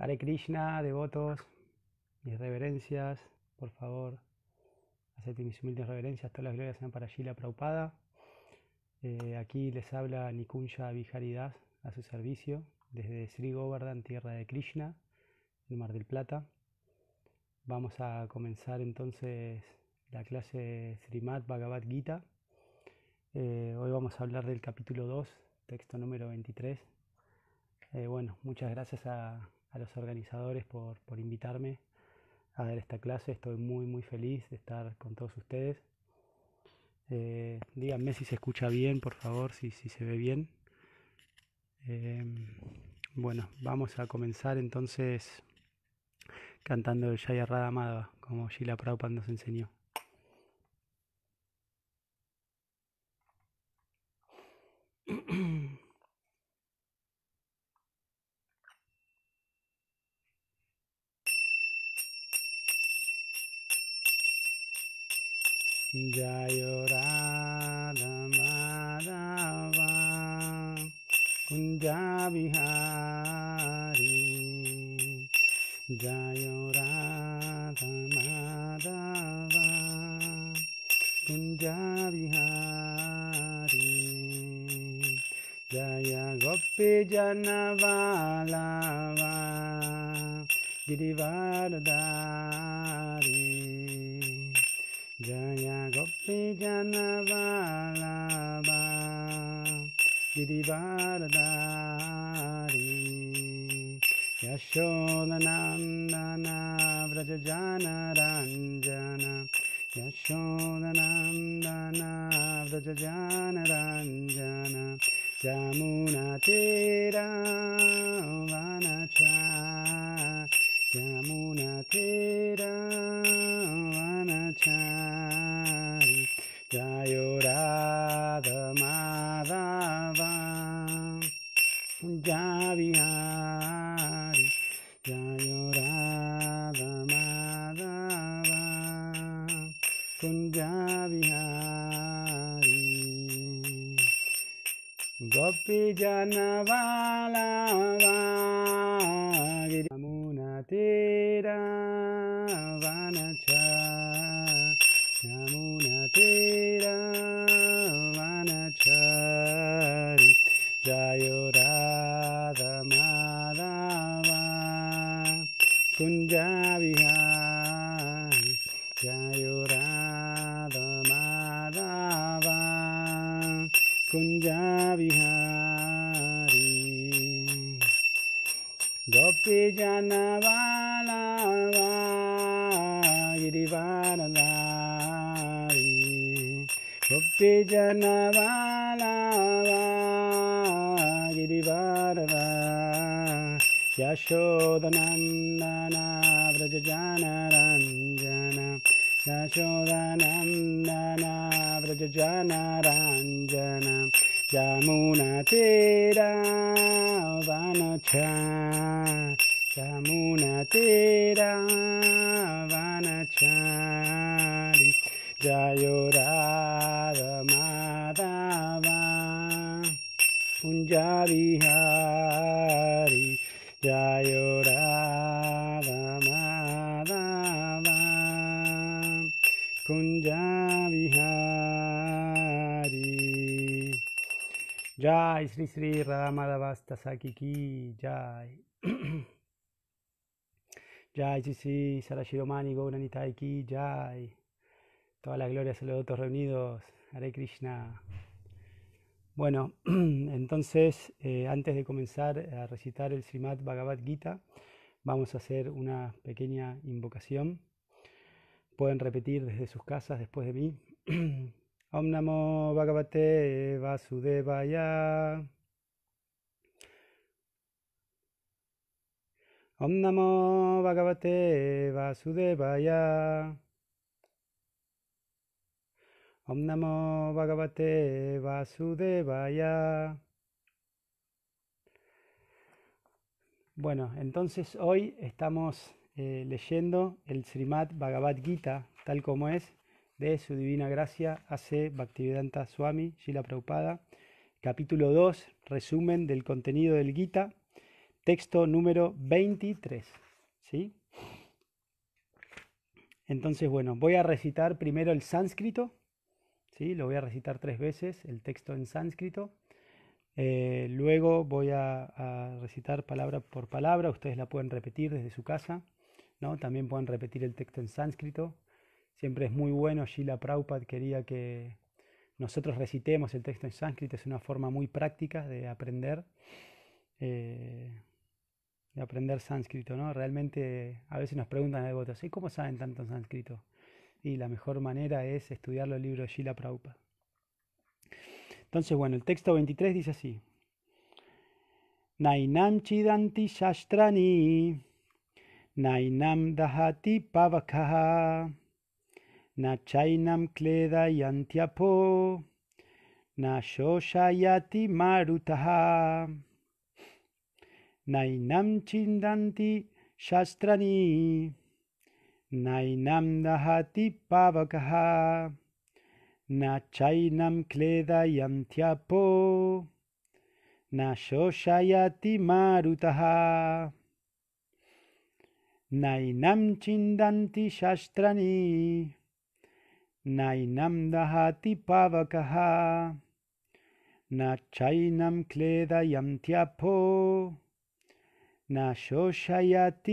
Hare Krishna, devotos, mis reverencias, por favor, acepten mis humildes reverencias, todas las glorias sean para Shila Prabhupada. Eh, aquí les habla Nikunja Viharidas a su servicio, desde Sri Govardhan, tierra de Krishna, el Mar del Plata. Vamos a comenzar entonces la clase Srimad Bhagavad Gita. Eh, hoy vamos a hablar del capítulo 2, texto número 23. Eh, bueno, muchas gracias a, a los organizadores por, por invitarme a dar esta clase. Estoy muy, muy feliz de estar con todos ustedes. Eh, díganme si se escucha bien, por favor, si, se ve bien. Em, bueno, vamos a comenzar entonces cantando el Yaya Radha Amada, como Sheila Prabhupada nos enseñó. जनबालावा मुना तेरा वान छ यमुना तेरा वान छ जयो राधा माधवा कुञ्जा विहार जयो राधा माधवा कुञ्जा विहार से जाना वाला गिरिवार लारी गोपे जाना वाला गिरिवार यशोदनन्दना व्रज जान रञ्जन यशोदनन्दना व्रज जान रञ्जन যমুনা তেরা বানছা যমুনা তেরা বানছারি জয় রাধা মাধবা কুঞ্জাবিহারি জয় রাধা মাধবা কুঞ্জা Jai Sri Sri Radhamadavasta Saki Ki Jai Jai Sri Sri Sarashiromani Ki Jai Toda la gloria a los otros reunidos Hare Krishna Bueno, entonces eh, antes de comenzar a recitar el Srimad Bhagavad Gita vamos a hacer una pequeña invocación pueden repetir desde sus casas después de mí Om Namo Bhagavate Vasudevaya. Om Namo Bhagavate Vasudevaya. Om Namo Bhagavate Vasudevaya. Bueno, entonces hoy estamos eh, leyendo el Srimad Bhagavad Gita, tal como es, de su divina gracia hace Bhaktivedanta Swami, Shila Prabhupada, capítulo 2, resumen del contenido del Gita, texto número 23. ¿sí? Entonces, bueno, voy a recitar primero el sánscrito, ¿sí? lo voy a recitar tres veces, el texto en sánscrito. Eh, luego voy a, a, recitar palabra por palabra, ustedes la pueden repetir desde su casa, ¿no? también pueden repetir el texto en sánscrito. Siempre es muy bueno, Sheila Prabhupada quería que nosotros recitemos el texto en sánscrito, es una forma muy práctica de aprender. Eh, aprender sánscrito, ¿no? Realmente a veces nos preguntan a devotos, ¿y cómo saben tanto sánscrito? Y la mejor manera es estudiar los libros de Shila Prabhupada. Entonces, bueno, el texto 23 dice así. Nainam chidanti shastrani, nainam dahati pavakaha. न chainam kledayantyapo, na shoshayati marutaha, nainam chindanti shastrani, nainam dahati pavakaha, na chainam kledayantyapo, na shoshayati marutaha, nainam chindanti shastrani, Nainam dahati pavakaha. Na chainam kledayam yamtiapo Na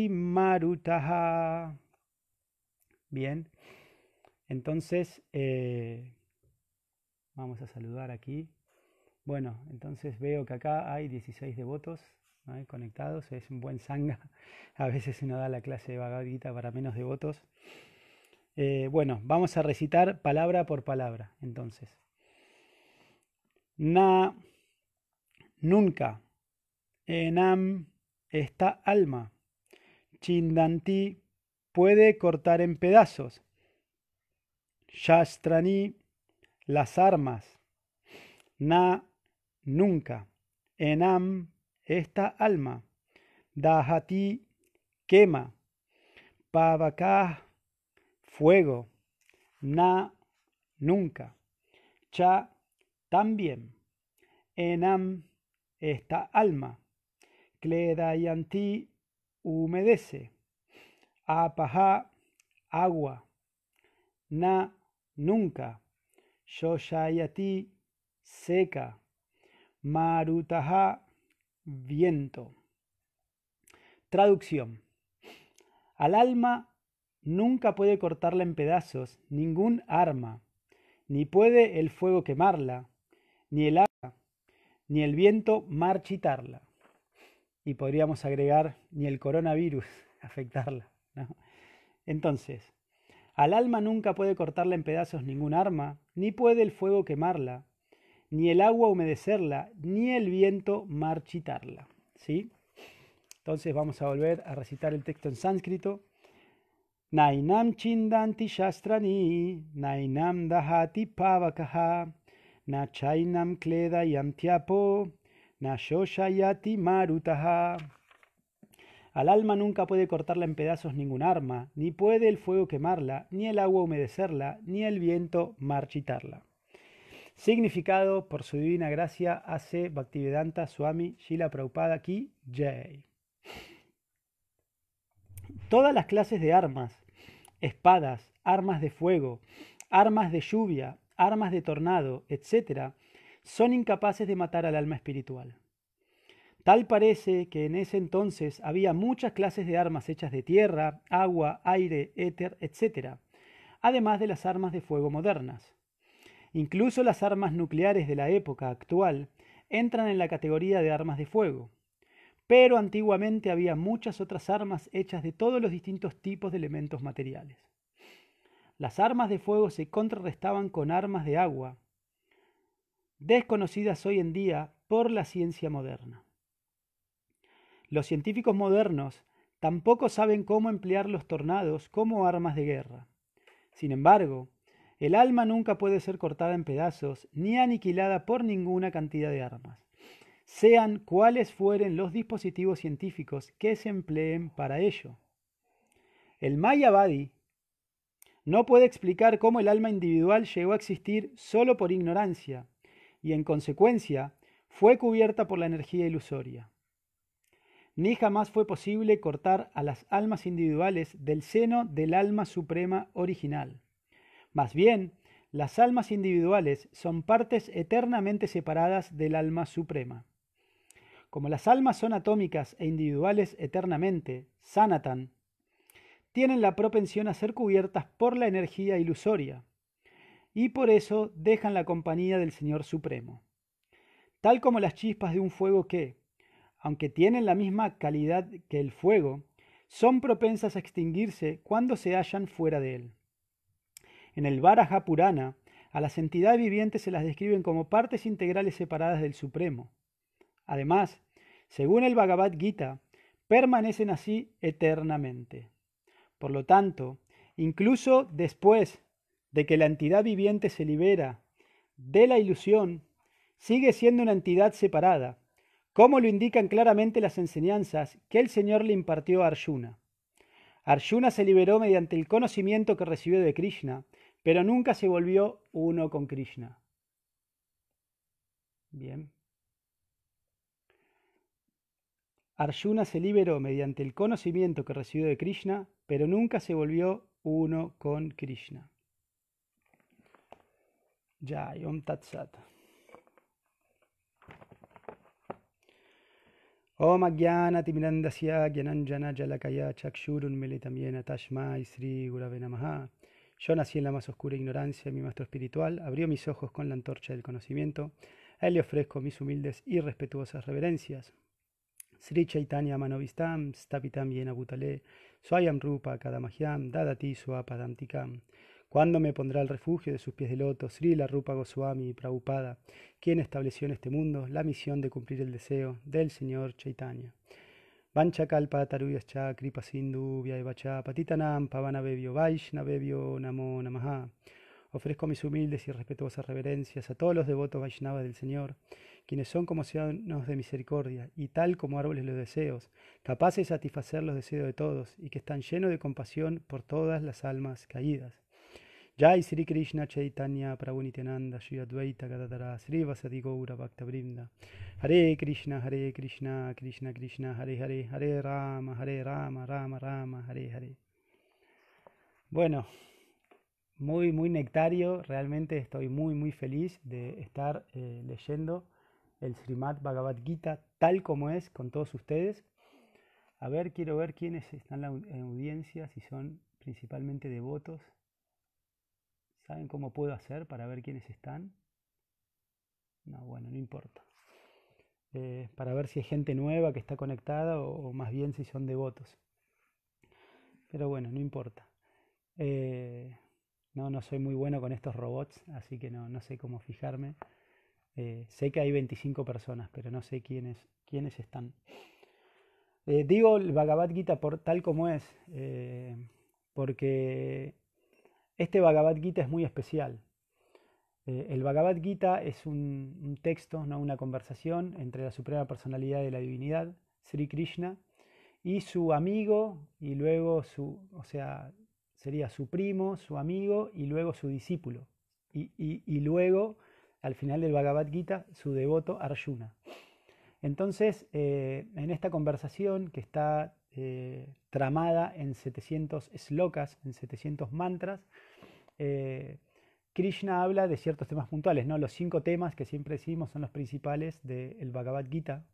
marutaha. Bien. Entonces, eh, vamos a saludar aquí. Bueno, entonces veo que acá hay 16 devotos conectados. Es un buen sanga. A veces uno da la clase de vagadita para menos devotos. Eh, bueno, vamos a recitar palabra por palabra, entonces. Na, nunca. Enam, esta alma. Chindanti, puede cortar en pedazos. Shastrani, las armas. Na, nunca. Enam, esta alma. Dahati, quema. Pavakah, fuego, na, nunca, cha, también, enam, esta alma, ti humedece, Apaha. agua, na, nunca, ti seca, marutaja, viento. Traducción. Al alma Nunca puede cortarla en pedazos ningún arma, ni puede el fuego quemarla, ni el agua, ni el viento marchitarla. Y podríamos agregar ni el coronavirus afectarla. Entonces, al alma nunca puede cortarla en pedazos ningún arma, ni puede el fuego quemarla, ni el agua humedecerla, ni el viento marchitarla. Entonces vamos a volver a recitar el texto en sánscrito. Nainam chindanti shastrani, nainam dahati pavakaha, nachainam yantiapo, na shoshayati marutaha. Al alma nunca puede cortarla en pedazos ningún arma, ni puede el fuego quemarla, ni el agua humedecerla, ni el viento marchitarla. Significado por su divina gracia hace Bhaktivedanta Swami Shila Prabhupada Ki Jai todas las clases de armas, espadas, armas de fuego, armas de lluvia, armas de tornado, etc., son incapaces de matar al alma espiritual. Tal parece que en ese entonces había muchas clases de armas hechas de tierra, agua, aire, éter, etc., además de las armas de fuego modernas. Incluso las armas nucleares de la época actual entran en la categoría de armas de fuego pero antiguamente había muchas otras armas hechas de todos los distintos tipos de elementos materiales. Las armas de fuego se contrarrestaban con armas de agua, desconocidas hoy en día por la ciencia moderna. Los científicos modernos tampoco saben cómo emplear los tornados como armas de guerra. Sin embargo, el alma nunca puede ser cortada en pedazos ni aniquilada por ninguna cantidad de armas sean cuales fueren los dispositivos científicos que se empleen para ello. El Mayavadi no puede explicar cómo el alma individual llegó a existir solo por ignorancia y en consecuencia fue cubierta por la energía ilusoria. Ni jamás fue posible cortar a las almas individuales del seno del alma suprema original. Más bien, las almas individuales son partes eternamente separadas del alma suprema. Como las almas son atómicas e individuales eternamente, sanatan, tienen la propensión a ser cubiertas por la energía ilusoria, y por eso dejan la compañía del Señor Supremo. Tal como las chispas de un fuego que, aunque tienen la misma calidad que el fuego, son propensas a extinguirse cuando se hallan fuera de él. En el Varaha Purana, a las entidades vivientes se las describen como partes integrales separadas del Supremo. Además, según el Bhagavad Gita, permanecen así eternamente. Por lo tanto, incluso después de que la entidad viviente se libera de la ilusión, sigue siendo una entidad separada, como lo indican claramente las enseñanzas que el Señor le impartió a Arjuna. Arjuna se liberó mediante el conocimiento que recibió de Krishna, pero nunca se volvió uno con Krishna. Bien. Arjuna se liberó mediante el conocimiento que recibió de Krishna, pero nunca se volvió uno con Krishna. Ya, Om Tat Sat. Gyananjana Yalakaya Chakshurun Tashma Sri Gurave Yo nací en la más oscura ignorancia, mi maestro espiritual abrió mis ojos con la antorcha del conocimiento. A él le ofrezco mis humildes y respetuosas reverencias. Sri Chaitanya Manovistam, Stapitam Yenabutale, Swayam Rupa Kadamahyam, Dadati padantikam. ¿Cuándo me pondrá el refugio de sus pies de loto, Sri la Rupa Goswami Prabhupada, quien estableció en este mundo la misión de cumplir el deseo del Señor Chaitanya? Vanchakalpa Taruyascha Kripa Sindhu Vyayvacha Patitanam Pavanabebio Vaishnabebio Namo Namaha. Ofrezco mis humildes y respetuosas reverencias a todos los devotos Vaishnavas del Señor, quienes son como ciudadanos de misericordia y tal como árboles los deseos, capaces de satisfacer los deseos de todos y que están llenos de compasión por todas las almas caídas. Jai Sri Krishna Chaitanya Prabhu Nityananda Shri Advaita Gadadara Sri Vasadi Bhakta Hare Krishna Hare Krishna Krishna Krishna Hare Hare Hare Rama Hare Rama Rama Rama Hare Hare Bueno, muy, muy nectario. Realmente estoy muy, muy feliz de estar eh, leyendo el Srimad Bhagavad Gita tal como es con todos ustedes. A ver, quiero ver quiénes están en la audiencia, si son principalmente devotos. ¿Saben cómo puedo hacer para ver quiénes están? No, bueno, no importa. Eh, para ver si hay gente nueva que está conectada o, más bien si son devotos. Pero bueno, no importa. Eh, no, no soy muy bueno con estos robots, así que no, sé cómo fijarme. Eh, sé que hay 25 personas, pero no sé quiénes, quiénes están. Eh, digo el Bhagavad Gita por, tal como es, eh, porque este Bhagavad Gita es muy especial. el Bhagavad Gita es un, un texto, ¿no? una conversación entre la Suprema Personalidad de la Divinidad, Sri Krishna, y su amigo, y luego su, o sea, sería su primo, su amigo y luego su discípulo. Y, luego, al final del Bhagavad Gita, su devoto Arjuna. Entonces, eh, en esta conversación que está eh, tramada en 700 slokas, en 700 mantras, eh, Krishna habla de ciertos temas puntuales, ¿no? Los cinco temas que siempre decimos son los principales del Bhagavad Gita.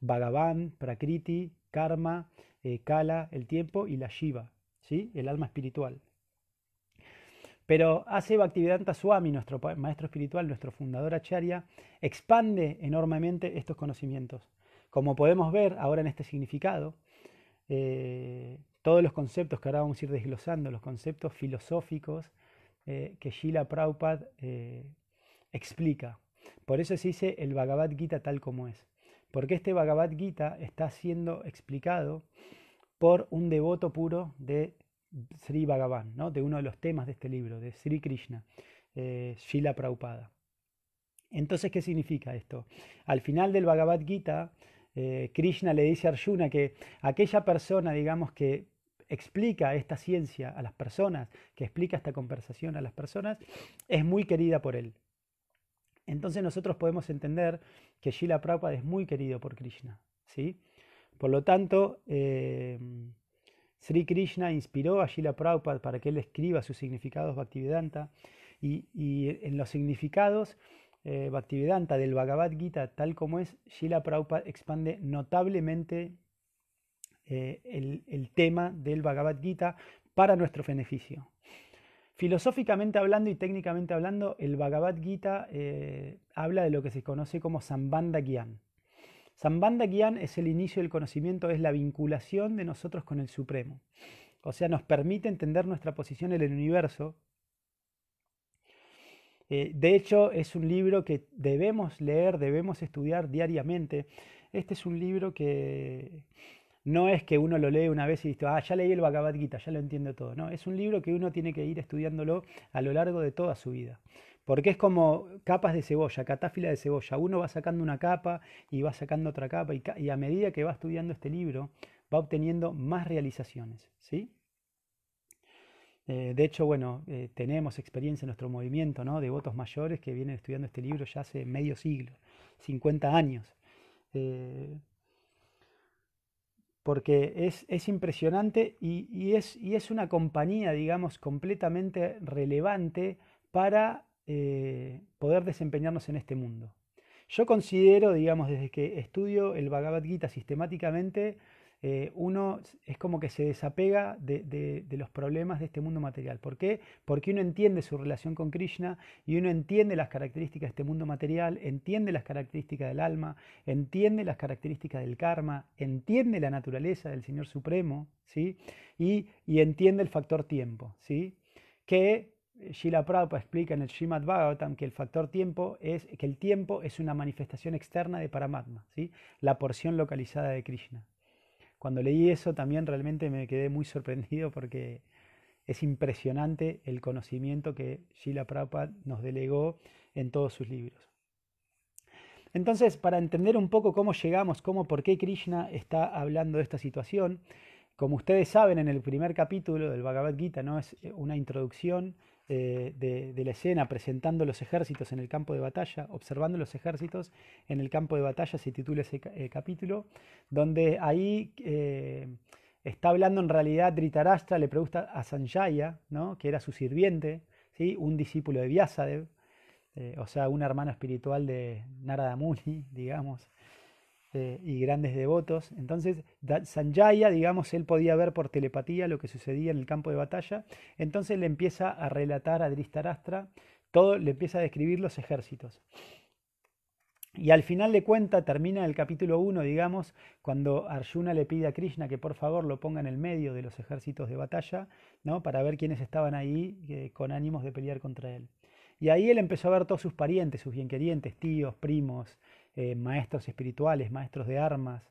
Bhagavan, Prakriti, Karma, Kala, el tiempo y la Shiva el alma espiritual. Pero hace Bhaktivedanta Swami, nuestro maestro espiritual, nuestro fundador Acharya, expande enormemente estos conocimientos. Como podemos ver ahora en este significado, eh, todos los conceptos que ahora vamos a ir desglosando, los conceptos filosóficos eh, que Shila Prabhupada eh, explica. Por eso se dice el Bhagavad Gita tal como es. Porque este Bhagavad Gita está siendo explicado por un devoto puro de Sri Bhagavan, ¿no? de uno de los temas de este libro, de Sri Krishna, eh, Prabhupada. Entonces, ¿qué significa esto? Al final del Bhagavad Gita, eh, Krishna le dice a Arjuna que aquella persona, digamos, que explica esta ciencia a las personas, que explica esta conversación a las personas, es muy querida por él. Entonces nosotros podemos entender que Shila Prabhupada es muy querido por Krishna, ¿sí? Por lo tanto, em, Sri Krishna inspiró a Srila Prabhupada para que él escriba sus significados Bhaktivedanta y, y en los significados eh, Bhaktivedanta del Bhagavad Gita, tal como es, Srila Prabhupada expande notablemente eh, el, tema del Bhagavad Gita para nuestro beneficio. Filosóficamente hablando y técnicamente hablando, el Bhagavad Gita eh, habla de lo que se conoce como Sambandha Gyan. Sambanda Gyan es el inicio del conocimiento, es la vinculación de nosotros con el Supremo. O sea, nos permite entender nuestra posición en el universo. Eh, de hecho, es un libro que debemos leer, debemos estudiar diariamente. Este es un libro que no es que uno lo lee una vez y dice, ah, ya leí el Bhagavad Gita, ya lo entiendo todo. No, es un libro que uno tiene que ir estudiándolo a lo largo de toda su vida porque es como capas de cebolla, catáfila de cebolla. Uno va sacando una capa y va sacando otra capa y, a medida que va estudiando este libro va obteniendo más realizaciones, ¿sí? Eh, de hecho, bueno, eh, tenemos experiencia en nuestro movimiento ¿no? de votos mayores que vienen estudiando este libro ya hace medio siglo, 50 años. Eh, porque es, impresionante y, es, y, es, una compañía, digamos, completamente relevante para eh, poder desempeñarnos en este mundo. Yo considero, digamos, desde que estudio el Bhagavad Gita sistemáticamente, eh, uno es como que se desapega de, los problemas de este mundo material. ¿Por qué? Porque uno entiende su relación con Krishna y uno entiende las características de este mundo material, entiende las características del alma, entiende las características del karma, entiende la naturaleza del Señor Supremo, ¿sí? Y, y entiende el factor tiempo, ¿sí? Que Shila Prabhupada explica en el Srimad Bhagavatam que el factor tiempo es que el tiempo es una manifestación externa de Paramatma, ¿sí? la porción localizada de Krishna. Cuando leí eso también realmente me quedé muy sorprendido porque es impresionante el conocimiento que Shila Prabhupada nos delegó en todos sus libros. Entonces, para entender un poco cómo llegamos, cómo, por qué Krishna está hablando de esta situación, como ustedes saben, en el primer capítulo del Bhagavad Gita, ¿no? es una introducción eh, de, la escena, presentando los ejércitos en el campo de batalla, observando los ejércitos en el campo de batalla, se titula ese eh, capítulo, donde ahí eh, está hablando en realidad Dritarashtra, le pregunta a Sanjaya, ¿no? que era su sirviente, ¿sí? un discípulo de Vyasadev, o sea, un hermano espiritual de Narada Muni, digamos. Eh, y grandes devotos. Entonces, Sanjaya, digamos, él podía ver por telepatía lo que sucedía en el campo de batalla. Entonces le empieza a relatar a Dristarastra, todo, le empieza a describir los ejércitos. Y al final de cuenta termina el capítulo 1, digamos, cuando Arjuna le pide a Krishna que por favor lo ponga en el medio de los ejércitos de batalla, ¿no? Para ver quiénes estaban ahí eh, con ánimos de pelear contra él. Y ahí él empezó a ver todos sus parientes, sus bienquerientes, tíos, primos, eh, maestros espirituales, maestros de armas.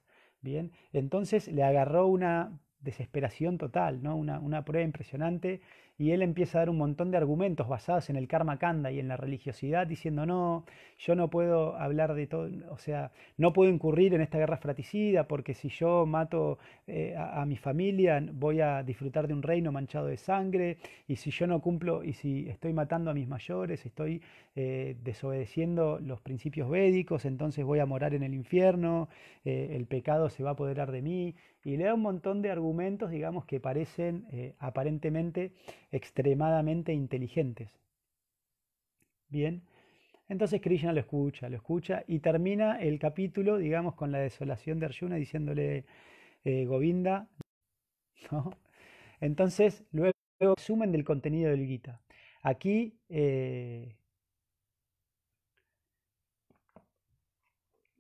Bien, entonces le agarró una desesperación total, ¿no? una, una prueba impresionante y él empieza a dar un montón de argumentos basados en el karma kanda y en la religiosidad, diciendo, no, yo no puedo hablar de todo, o sea, no puedo incurrir en esta guerra fratricida porque si yo mato eh, a, mi familia voy a disfrutar de un reino manchado de sangre y si yo no cumplo y si estoy matando a mis mayores, estoy eh, desobedeciendo los principios védicos, entonces voy a morar en el infierno, eh, el pecado se va a apoderar de mí y le da un montón de argumentos, digamos, que parecen eh, aparentemente extremadamente inteligentes. Bien, entonces Krishna lo escucha, lo escucha y termina el capítulo, digamos, con la desolación de Arjuna diciéndole eh, Govinda. Entonces, luego, sumen del contenido del Gita. Aquí eh,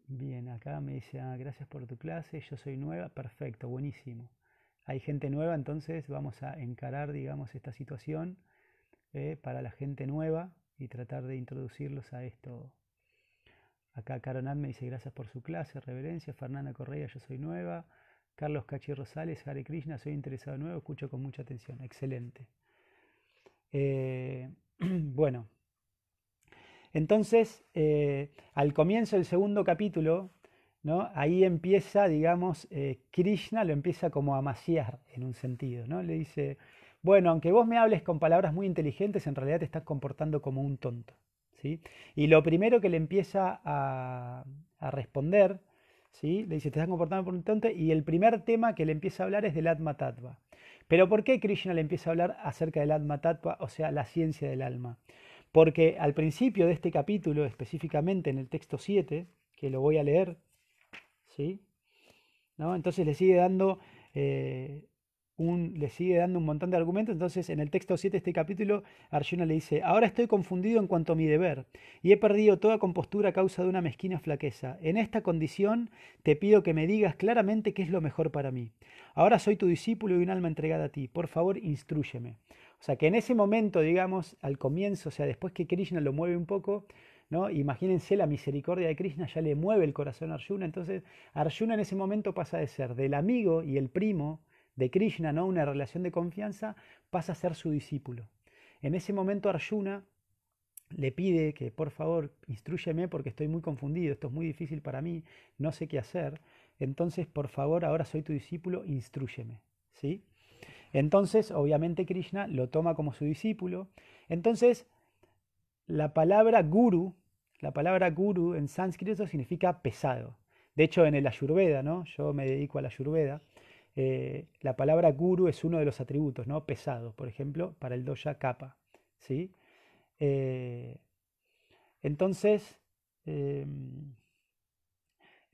Bien, acá me dice, ah, gracias por tu clase, yo soy nueva, perfecto, buenísimo. Hay gente nueva, entonces vamos a encarar, digamos, esta situación eh, para la gente nueva y tratar de introducirlos a esto. Acá Caronat me dice, gracias por su clase, reverencia. Fernanda Correa, yo soy nueva. Carlos Cachi Rosales, Hare Krishna, soy interesado nuevo, escucho con mucha atención. Excelente. Eh, bueno, entonces, eh, al comienzo del segundo capítulo, ¿no? ahí empieza, digamos, eh, Krishna lo empieza como a en un sentido, ¿no? Le dice, bueno, aunque vos me hables con palabras muy inteligentes, en realidad te estás comportando como un tonto. ¿sí? Y lo primero que le empieza a, responder, ¿sí? le dice, te estás comportando como un tonto, y el primer tema que le empieza a hablar es del Atma Tattva. Pero ¿por qué Krishna le empieza a hablar acerca del Atma Tattva, o sea, la ciencia del alma? Porque al principio de este capítulo, específicamente en el texto 7, que lo voy a leer, ¿sí? ¿No? Entonces le sigue dando... Eh, un, le sigue dando un montón de argumentos. Entonces, en el texto 7 de este capítulo, Arjuna le dice, ahora estoy confundido en cuanto a mi deber, y he perdido toda compostura a causa de una mezquina flaqueza. En esta condición te pido que me digas claramente qué es lo mejor para mí. Ahora soy tu discípulo y un alma entregada a ti. Por favor, instruyeme. O sea que en ese momento, digamos, al comienzo, o sea, después que Krishna lo mueve un poco, ¿no? Imagínense la misericordia de Krishna, ya le mueve el corazón a Arjuna. Entonces, Arjuna en ese momento pasa de ser del amigo y el primo de Krishna, ¿no? Una relación de confianza, pasa a ser su discípulo. En ese momento Arjuna le pide que por favor instruyeme porque estoy muy confundido, esto es muy difícil para mí, no sé qué hacer. Entonces, por favor, ahora soy tu discípulo, instruyeme. ¿Sí? Entonces, obviamente Krishna lo toma como su discípulo. Entonces, la palabra guru, la palabra guru en sánscrito significa pesado. De hecho, en el Ayurveda, Yo me dedico al Ayurveda. Eh, la palabra guru es uno de los atributos, ¿no? Pesado, por ejemplo, para el doya kappa, ¿sí? Eh, entonces, eh,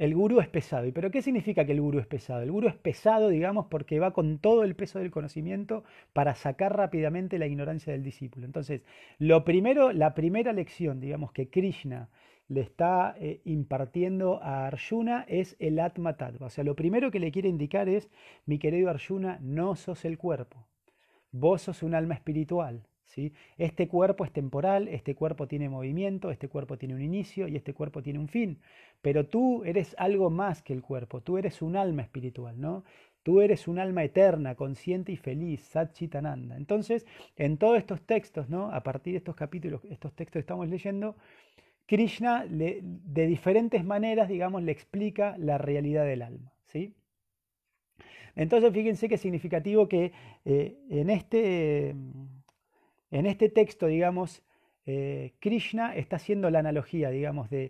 el gurú es pesado. ¿Y pero qué significa que el gurú es pesado? El gurú es pesado, digamos, porque va con todo el peso del conocimiento para sacar rápidamente la ignorancia del discípulo. Entonces, lo primero, la primera lección, digamos, que Krishna le está eh, impartiendo a Arjuna es el Atma Tattva. O sea, lo primero que le quiere indicar es, mi querido Arjuna, no sos el cuerpo, vos sos un alma espiritual. Este cuerpo es temporal, este cuerpo tiene movimiento, este cuerpo tiene un inicio y este cuerpo tiene un fin. Pero tú eres algo más que el cuerpo, tú eres un alma espiritual, ¿no? Tú eres un alma eterna, consciente y feliz, Satchitananda. Entonces, en todos estos textos, ¿no? A partir de estos capítulos, estos textos que estamos leyendo, Krishna de diferentes maneras, digamos, le explica la realidad del alma. ¿sí? Entonces, fíjense que es significativo que eh, en este en este texto, digamos, eh, Krishna está haciendo la analogía, digamos, de,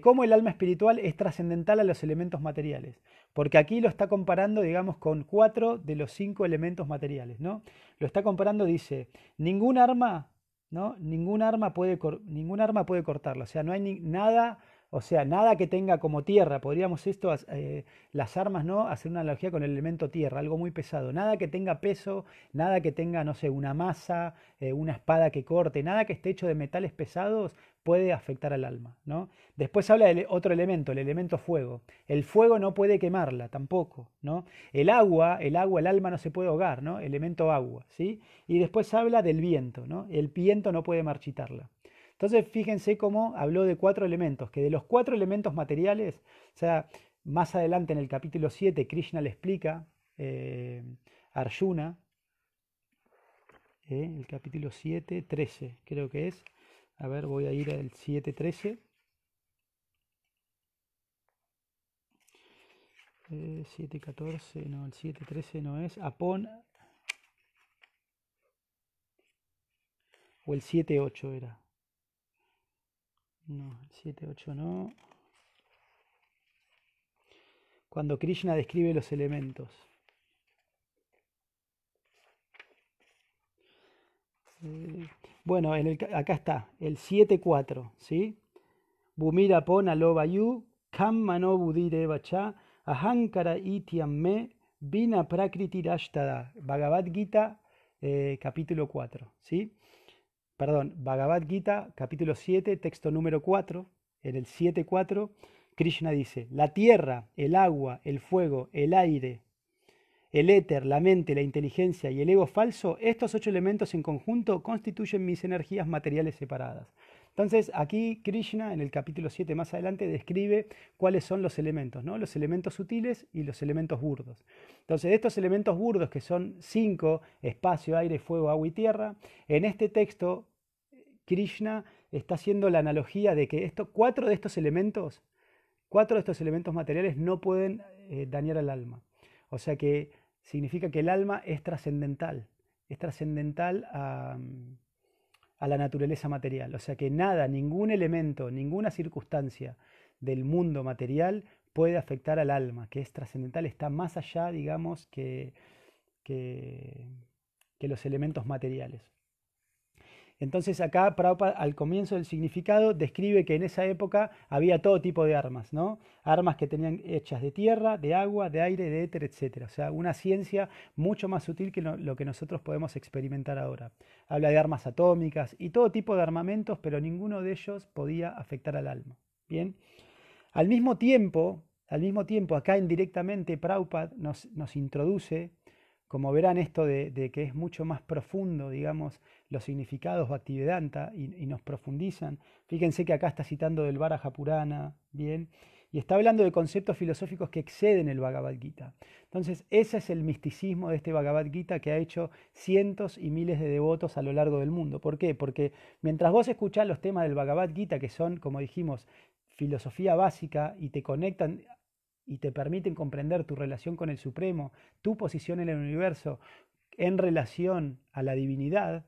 cómo el alma espiritual es trascendental a los elementos materiales, porque aquí lo está comparando, digamos, con cuatro de los cinco elementos materiales, ¿no? Lo está comparando, dice, ningún arma, ¿no? Ningún arma puede, ningún arma puede cortarlo, o sea, no hay nada o sea, nada que tenga como tierra, podríamos esto, eh, las armas, ¿no? Hacer una analogía con el elemento tierra, algo muy pesado. Nada que tenga peso, nada que tenga, no sé, una masa, eh, una espada que corte, nada que esté hecho de metales pesados puede afectar al alma, ¿no? Después habla del otro elemento, el elemento fuego. El fuego no puede quemarla tampoco, ¿no? El agua, el agua, el alma no se puede ahogar, ¿no? Elemento agua, ¿sí? Y después habla del viento, ¿no? El viento no puede marchitarla. Entonces, fíjense cómo habló de cuatro elementos, que de los cuatro elementos materiales, o sea, más adelante en el capítulo 7, Krishna le explica eh, Arjuna, eh, el capítulo 7, 13, creo que es. A ver, voy a ir al 7, 13. 7, 14, no, el 7, 13 no es. Apon. O el 7, 8 era. No, 7, 8 no. Cuando Krishna describe los elementos. bueno, acá está, el 7.4, ¿sí? Bumira pona lobayu, kammano budire ahankara itiamme, bina prakriti rashtada. Bhagavad Gita, eh, capítulo 4, ¿sí? perdón, Bhagavad Gita, capítulo 7, texto número 4, en el 7.4, Krishna dice, la tierra, el agua, el fuego, el aire, el éter, la mente, la inteligencia y el ego falso, estos ocho elementos en conjunto constituyen mis energías materiales separadas. Entonces, aquí Krishna, en el capítulo 7 más adelante, describe cuáles son los elementos, ¿no? los elementos sutiles y los elementos burdos. Entonces, de estos elementos burdos, que son cinco, espacio, aire, fuego, agua y tierra, en este texto Krishna está haciendo la analogía de que cuatro de estos elementos, cuatro de estos elementos materiales no pueden eh, dañar al alma. O sea que significa que el alma es trascendental, es trascendental a... Mm, a la naturaleza material. O sea que nada, ningún elemento, ninguna circunstancia del mundo material puede afectar al alma, que es trascendental, está más allá, digamos, que, que, que los elementos materiales. Entonces acá Prabhupada al comienzo del significado describe que en esa época había todo tipo de armas, ¿no? Armas que tenían hechas de tierra, de agua, de aire, de éter, etc. O sea, una ciencia mucho más sutil que lo, que nosotros podemos experimentar ahora. Habla de armas atómicas y todo tipo de armamentos, pero ninguno de ellos podía afectar al alma. Bien. Al mismo tiempo, al mismo tiempo, acá indirectamente Prabhupada nos, nos introduce como verán, esto de, que es mucho más profundo, digamos, los significados Bhaktivedanta y, y nos profundizan. Fíjense que acá está citando del Vara Purana, ¿bien? Y está hablando de conceptos filosóficos que exceden el Bhagavad Gita. Entonces, ese es el misticismo de este Bhagavad Gita que ha hecho cientos y miles de devotos a lo largo del mundo. ¿Por qué? Porque mientras vos escuchás los temas del Bhagavad Gita, que son, como dijimos, filosofía básica y te conectan y te permiten comprender tu relación con el Supremo, tu posición en el universo en relación a la divinidad,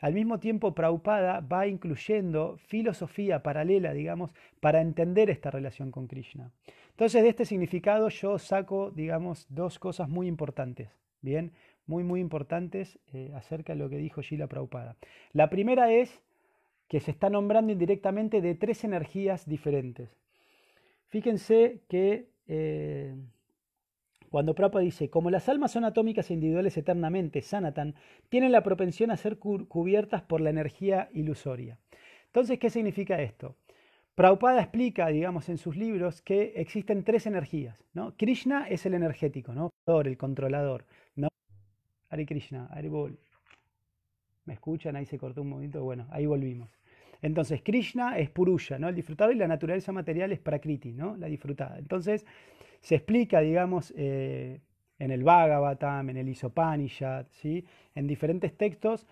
al mismo tiempo Prabhupada va incluyendo filosofía paralela, digamos, para entender esta relación con Krishna. Entonces, de este significado yo saco, digamos, dos cosas muy importantes, ¿bien? Muy, muy importantes eh, acerca de lo que dijo Gila Prabhupada. La primera es que se está nombrando indirectamente de tres energías diferentes. Fíjense que eh, cuando Prabhupada dice, como las almas son atómicas e individuales eternamente, Sanatan, tienen la propensión a ser cubiertas por la energía ilusoria. Entonces, ¿qué significa esto? Prabhupada explica, digamos, en sus libros que existen tres energías. ¿no? Krishna es el energético, ¿no? el controlador. ¿no? Hare Krishna, Hare Bol. ¿Me escuchan? Ahí se cortó un momento. Bueno, ahí volvimos. Entonces, Krishna es Purusha, ¿no? El disfrutado y la naturaleza material es Prakriti, ¿no? La disfrutada. Entonces, se explica, digamos, eh, en el Bhagavatam, en el Isopanishad, ¿sí? En diferentes textos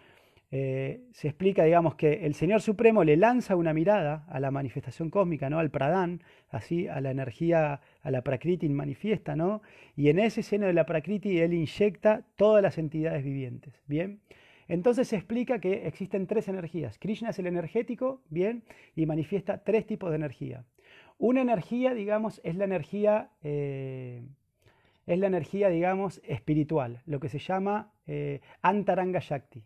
eh, se explica, digamos, que el Señor Supremo le lanza una mirada a la manifestación cósmica, ¿no? Al Pradhan, así, a la energía, a la Prakriti manifiesta, ¿no? Y en ese seno de la Prakriti él inyecta todas las entidades vivientes, ¿bien? bien entonces se explica que existen tres energías. Krishna es el energético, bien, y manifiesta tres tipos de energía. Una energía, digamos, es la energía, eh, es la energía, digamos, espiritual, lo que se llama eh, Antaranga Shakti.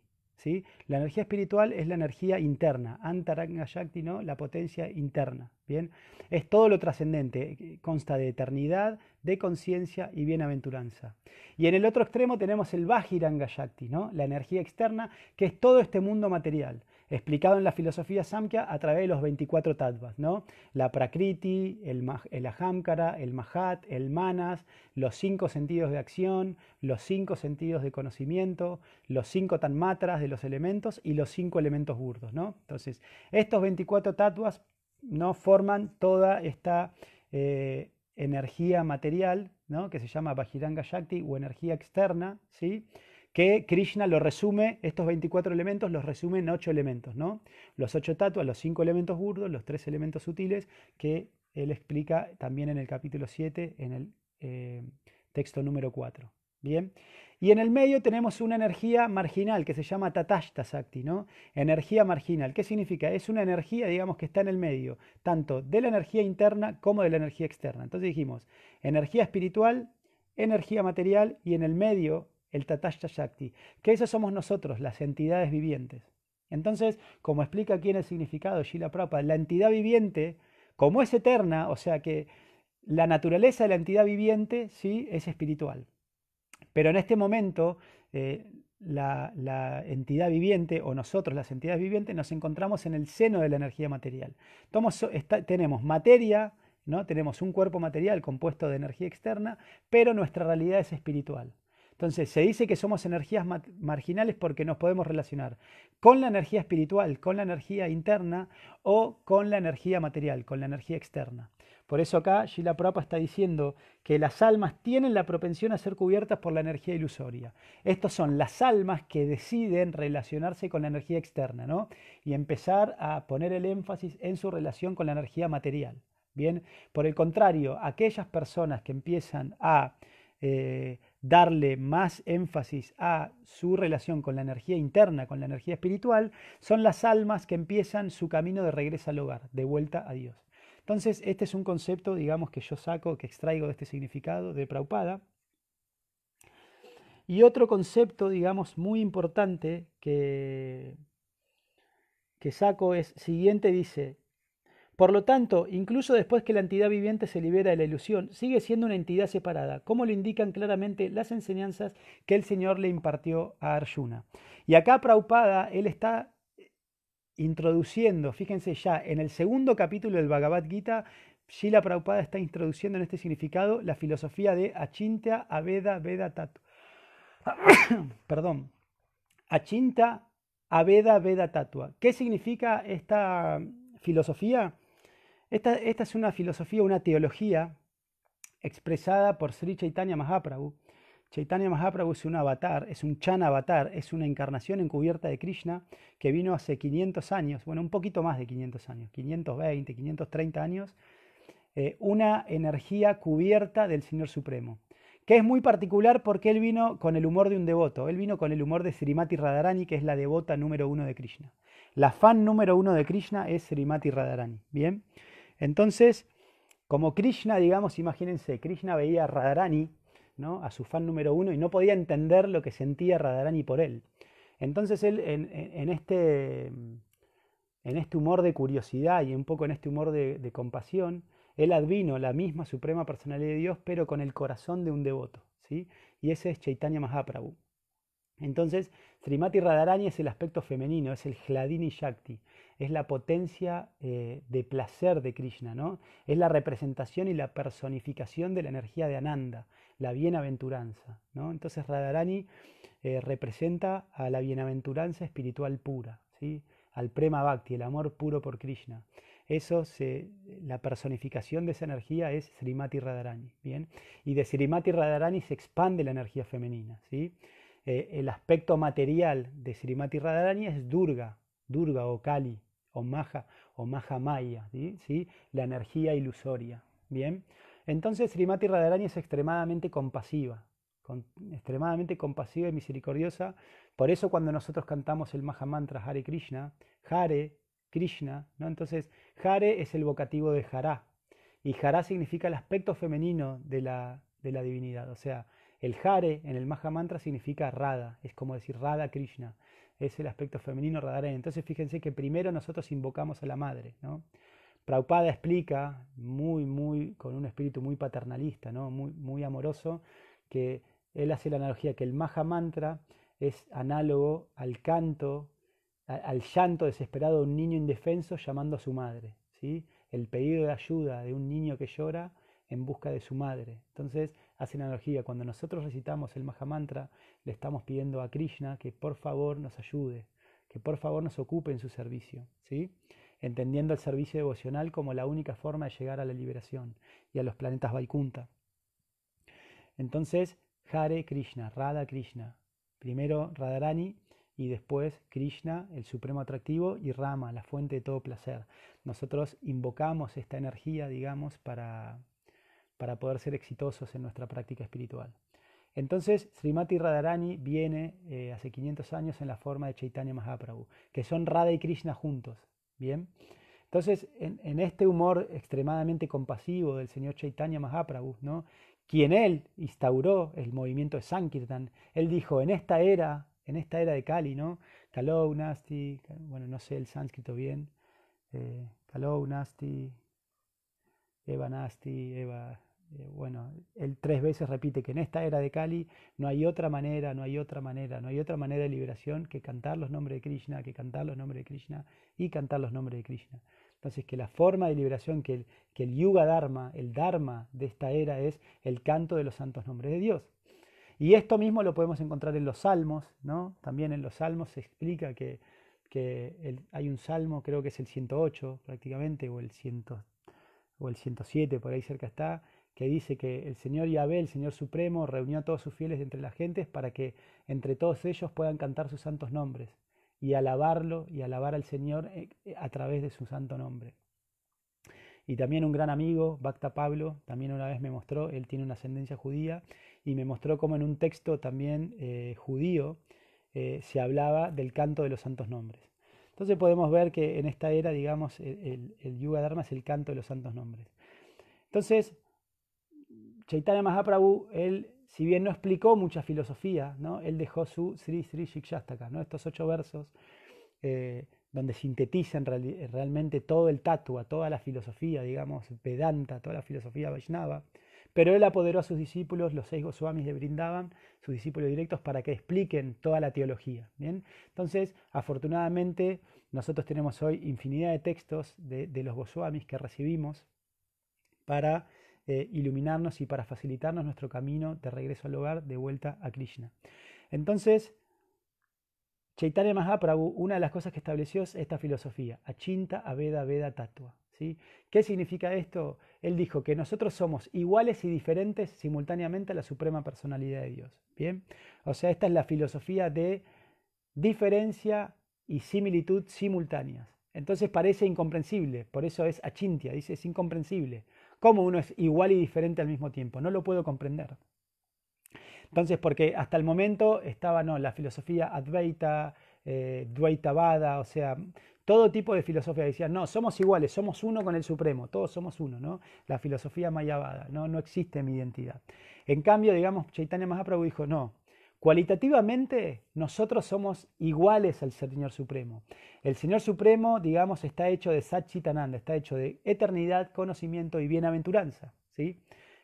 La energía espiritual es la energía interna, antaranga ¿no? La potencia interna, ¿bien? Es todo lo trascendente, eh, consta de eternidad, de conciencia y bienaventuranza. Y en el otro extremo tenemos el vajiranga ¿no? La energía externa, que es todo este mundo material explicado en la filosofía Samkhya a través de los 24 tattvas, ¿no? La prakriti, el, el ahamkara, el mahat, el manas, los cinco sentidos de acción, los cinco sentidos de conocimiento, los cinco tanmatras de los elementos y los cinco elementos burdos, ¿no? Entonces, estos 24 tattvas ¿no? forman toda esta eh, energía material, ¿no? Que se llama Bajiranga Shakti o energía externa, ¿sí? sí que Krishna lo resume, estos 24 elementos los resume en 8 elementos, ¿no? Los 8 tatuas, los 5 elementos burdos, los 3 elementos sutiles, que él explica también en el capítulo 7, en el eh, texto número 4. Bien. Y en el medio tenemos una energía marginal que se llama Tatashta ¿no? Energía marginal. ¿Qué significa? Es una energía, digamos, que está en el medio, tanto de la energía interna como de la energía externa. Entonces dijimos, energía espiritual, energía material y en el medio el Tatashta Shakti, que eso somos nosotros, las entidades vivientes. Entonces, como explica aquí en el significado Shila prapa la entidad viviente, como es eterna, o sea que la naturaleza de la entidad viviente sí es espiritual. Pero en este momento, eh, la, entidad viviente o nosotros, las entidades vivientes, nos encontramos en el seno de la energía material. tenemos materia, ¿no? tenemos un cuerpo material compuesto de energía externa, pero nuestra realidad es espiritual. Entonces, se dice que somos energías marginales porque nos podemos relacionar con la energía espiritual, con la energía interna o con la energía material, con la energía externa. Por eso acá Shila Prabhupada está diciendo que las almas tienen la propensión a ser cubiertas por la energía ilusoria. Estos son las almas que deciden relacionarse con la energía externa, ¿no? Y empezar a poner el énfasis en su relación con la energía material. Bien, por el contrario, aquellas personas que empiezan a eh, darle más énfasis a su relación con la energía interna, con la energía espiritual, son las almas que empiezan su camino de regreso al hogar, de vuelta a Dios. Entonces, este es un concepto, digamos, que yo saco, que extraigo de este significado de Praupada. Y otro concepto, digamos, muy importante que, que saco es siguiente, dice, por lo tanto, incluso después que la entidad viviente se libera de la ilusión, sigue siendo una entidad separada, como lo indican claramente las enseñanzas que el Señor le impartió a Arjuna. Y acá Prabhupada, él está introduciendo, fíjense ya, en el segundo capítulo del Bhagavad Gita, Shila Prabhupada está introduciendo en este significado la filosofía de Achinta Aveda Veda Perdón. Achinta Aveda Veda Tatua. ¿Qué significa esta filosofía? Esta, es una filosofía, una teología expresada por Sri Chaitanya Mahaprabhu. Chaitanya Mahaprabhu es un avatar, es un Chan avatar, es una encarnación encubierta de Krishna que vino hace 500 años, bueno, un poquito más de 500 años, 520, 530 años, eh, una energía cubierta del Señor Supremo, que es muy particular porque él vino con el humor de un devoto, él vino con el humor de Srimati Radharani, que es la devota número uno de Krishna. La fan número uno de Krishna es Srimati Radharani, ¿bien? bien entonces, como Krishna, digamos, imagínense, Krishna veía a Radharani, ¿no? a su fan número uno, y no podía entender lo que sentía Radharani por él. Entonces él, en, este, en este humor de curiosidad y un poco en este humor de, compasión, él advino la misma suprema personalidad de Dios, pero con el corazón de un devoto. ¿sí? Y ese es Chaitanya Mahaprabhu. Entonces, Srimati Radharani es el aspecto femenino, es el Hladini Shakti, es la potencia eh, de placer de Krishna, ¿no? Es la representación y la personificación de la energía de Ananda, la bienaventuranza, ¿no? Entonces, Radharani eh, representa a la bienaventuranza espiritual pura, ¿sí? Al Prema Bhakti, el amor puro por Krishna. Eso se, la personificación de esa energía es Srimati Radharani, ¿bien? Y de Srimati Radharani se expande la energía femenina, ¿sí? Eh, el aspecto material de Srimati Radharani es Durga, Durga o Kali, o Maha, o Maha Maya, ¿sí? la energía ilusoria. Bien, entonces Srimati Radharani es extremadamente compasiva, extremadamente compasiva y misericordiosa. Por eso cuando nosotros cantamos el Maha Mantra Hare Krishna, Hare Krishna, ¿no? entonces Hare es el vocativo de Jara, y Jara significa el aspecto femenino de la, de la divinidad, o sea, el Hare en el Maha Mantra significa Radha, es como decir Radha Krishna, es el aspecto femenino Radharani. Entonces fíjense que primero nosotros invocamos a la madre, ¿no? Prabhupada explica muy, muy, con un espíritu muy paternalista, ¿no? muy, muy amoroso, que él hace la analogía que el Maha Mantra es análogo al canto, al llanto desesperado de un niño indefenso llamando a su madre. ¿sí? El pedido de ayuda de un niño que llora en busca de su madre. Entonces, hacen analogía, cuando nosotros recitamos el Mahamantra, le estamos pidiendo a Krishna que por favor nos ayude, que por favor nos ocupe en su servicio, ¿sí? entendiendo el servicio devocional como la única forma de llegar a la liberación y a los planetas Vaikunta. Entonces, Hare Krishna, Radha Krishna. Primero Radharani y después Krishna, el supremo atractivo, y Rama, la fuente de todo placer. Nosotros invocamos esta energía, digamos, para, para poder ser exitosos en nuestra práctica espiritual. Entonces, Srimati Radharani viene eh, hace 500 años en la forma de Chaitanya Mahaprabhu, que son Radha y Krishna juntos. Bien. Entonces, en, este humor extremadamente compasivo del señor Chaitanya Mahaprabhu, ¿no? quien él instauró el movimiento de Sankirtan, él dijo, en esta era, en esta era de Kali, ¿no? Kalou, Nasti, bueno, no sé el sánscrito bien, eh, Nasti, Eva Nasti, Eva eh, bueno, él tres veces repite que en esta era de Kali no hay otra manera, no hay otra manera, no hay otra manera de liberación que cantar los nombres de Krishna, que cantar los nombres de Krishna y cantar los nombres de Krishna. Entonces, que la forma de liberación, que el, Yuga Dharma, el Dharma de esta era es el canto de los santos nombres de Dios. Y esto mismo lo podemos encontrar en los salmos, ¿no? También en los salmos se explica que, hay un salmo, creo que es el 108 prácticamente, o el, o el 107, por ahí cerca está, que dice que el Señor Yahvé, el Señor Supremo, reunió a todos sus fieles entre las gentes para que entre todos ellos puedan cantar sus santos nombres y alabarlo y alabar al Señor eh, eh, a través de su santo nombre. Y también un gran amigo, Bacta Pablo, también una vez me mostró, él tiene una ascendencia judía, y me mostró cómo en un texto también eh, judío se hablaba del canto de los santos nombres. Entonces podemos ver que en esta era, digamos, el, el, el Yuga Dharma es el canto de los santos nombres. Entonces, Chaitanya Mahaprabhu, él, si bien no explicó mucha filosofía, ¿no? él dejó su Sri Sri Shikshastaka, ¿no? estos ocho versos eh, donde sintetizan realmente todo el tatua, toda la filosofía, digamos, Vedanta, toda la filosofía Vaishnava. Pero él apoderó a sus discípulos, los seis Goswamis le brindaban, sus discípulos directos, para que expliquen toda la teología. ¿bien? Entonces, afortunadamente, nosotros tenemos hoy infinidad de textos de, de los Goswamis que recibimos para eh, iluminarnos y para facilitarnos nuestro camino de regreso al hogar, de vuelta a Krishna. Entonces, Chaitanya Mahaprabhu, una de las cosas que estableció es esta filosofía, achinta, aveda, veda, tatua. ¿sí? ¿Qué significa esto? Él dijo que nosotros somos iguales y diferentes simultáneamente a la Suprema Personalidad de Dios. ¿bien? O sea, esta es la filosofía de diferencia y similitud simultáneas. Entonces parece incomprensible, por eso es achintia, dice es incomprensible. ¿Cómo uno es igual y diferente al mismo tiempo? No lo puedo comprender. Entonces, porque hasta el momento estaba no, la filosofía Advaita, eh, Vada, o sea, todo tipo de filosofía. decía, no, somos iguales, somos uno con el Supremo, todos somos uno, ¿no? La filosofía Mayavada, no, no existe mi identidad. En cambio, digamos, Chaitanya Mahaprabhu dijo, no, Cualitativamente, nosotros somos iguales al Señor Supremo. El Señor Supremo, digamos, está hecho de Satchitananda, está hecho de eternidad, conocimiento y bienaventuranza. ¿sí?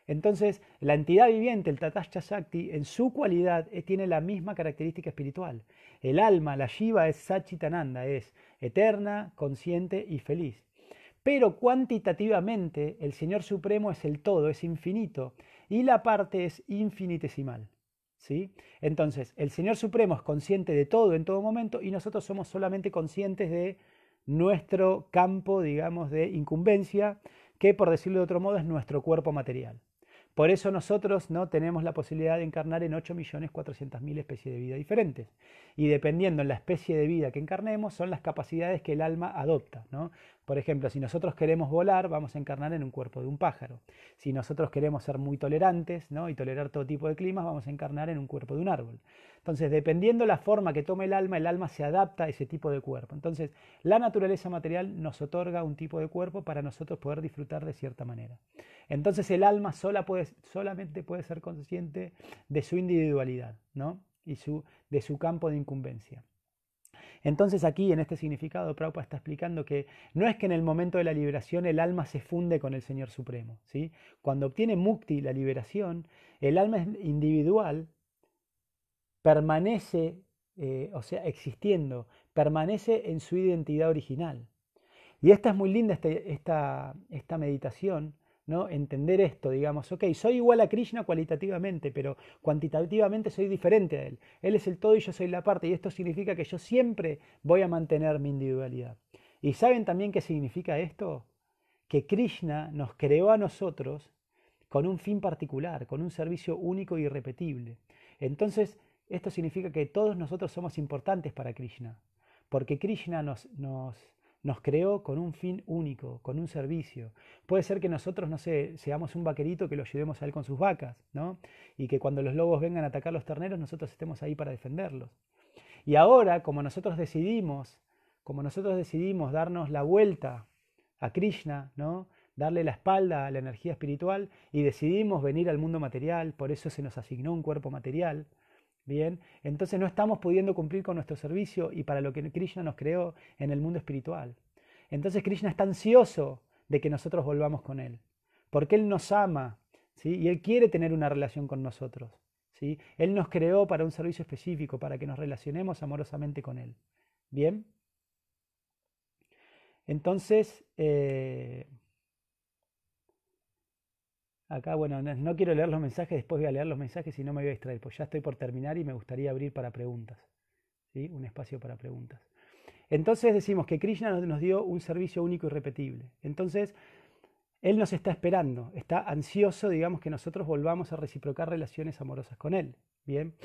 Entonces, la entidad viviente, el Tatashcha en su cualidad eh, tiene la misma característica espiritual. El alma, la Shiva, es Satchitananda, es eterna, consciente y feliz. Pero cuantitativamente, el Señor Supremo es el todo, es infinito, y la parte es infinitesimal. ¿Sí? Entonces, el Señor Supremo es consciente de todo en todo momento y nosotros somos solamente conscientes de nuestro campo, digamos, de incumbencia, que por decirlo de otro modo es nuestro cuerpo material. Por eso nosotros no tenemos la posibilidad de encarnar en 8.400.000 especies de vida diferentes. Y dependiendo en la especie de vida que encarnemos, son las capacidades que el alma adopta. ¿no? Por ejemplo, si nosotros queremos volar, vamos a encarnar en un cuerpo de un pájaro. Si nosotros queremos ser muy tolerantes ¿no? y tolerar todo tipo de climas, vamos a encarnar en un cuerpo de un árbol. Entonces, dependiendo la forma que tome el alma, el alma se adapta a ese tipo de cuerpo. Entonces, la naturaleza material nos otorga un tipo de cuerpo para nosotros poder disfrutar de cierta manera. Entonces, el alma sola puede, solamente puede ser consciente de su individualidad ¿no? y su, de su campo de incumbencia. Entonces aquí en este significado Prabhupada está explicando que no es que en el momento de la liberación el alma se funde con el Señor Supremo. ¿sí? Cuando obtiene mukti, la liberación, el alma individual permanece, eh, o sea, existiendo, permanece en su identidad original. Y esta es muy linda, este, esta, esta meditación, ¿no? Entender esto, digamos, ok, soy igual a Krishna cualitativamente, pero cuantitativamente soy diferente a él. Él es el todo y yo soy la parte, y esto significa que yo siempre voy a mantener mi individualidad. ¿Y saben también qué significa esto? Que Krishna nos creó a nosotros con un fin particular, con un servicio único e irrepetible. Entonces, esto significa que todos nosotros somos importantes para Krishna, porque Krishna nos nos creó con un fin único, con un servicio. Puede ser que nosotros, no sé, seamos un vaquerito que lo llevemos a él con sus vacas, ¿no? Y que cuando los lobos vengan a atacar los terneros, nosotros estemos ahí para defenderlos. Y ahora, como nosotros decidimos, como nosotros decidimos darnos la vuelta a Krishna, ¿no? darle la espalda a la energía espiritual y decidimos venir al mundo material, por eso se nos asignó un cuerpo material, Bien, entonces no estamos pudiendo cumplir con nuestro servicio y para lo que Krishna nos creó en el mundo espiritual. Entonces Krishna está ansioso de que nosotros volvamos con Él, porque Él nos ama ¿sí? y Él quiere tener una relación con nosotros. ¿sí? Él nos creó para un servicio específico, para que nos relacionemos amorosamente con Él. Bien, entonces... Eh, Acá, bueno, no, quiero leer los mensajes, después voy a leer los mensajes y no me voy a distraer, pues ya estoy por terminar y me gustaría abrir para preguntas. ¿sí? Un espacio para preguntas. Entonces decimos que Krishna nos dio un servicio único y repetible. Entonces, Él nos está esperando, está ansioso, digamos, que nosotros volvamos a reciprocar relaciones amorosas con Él. Bien.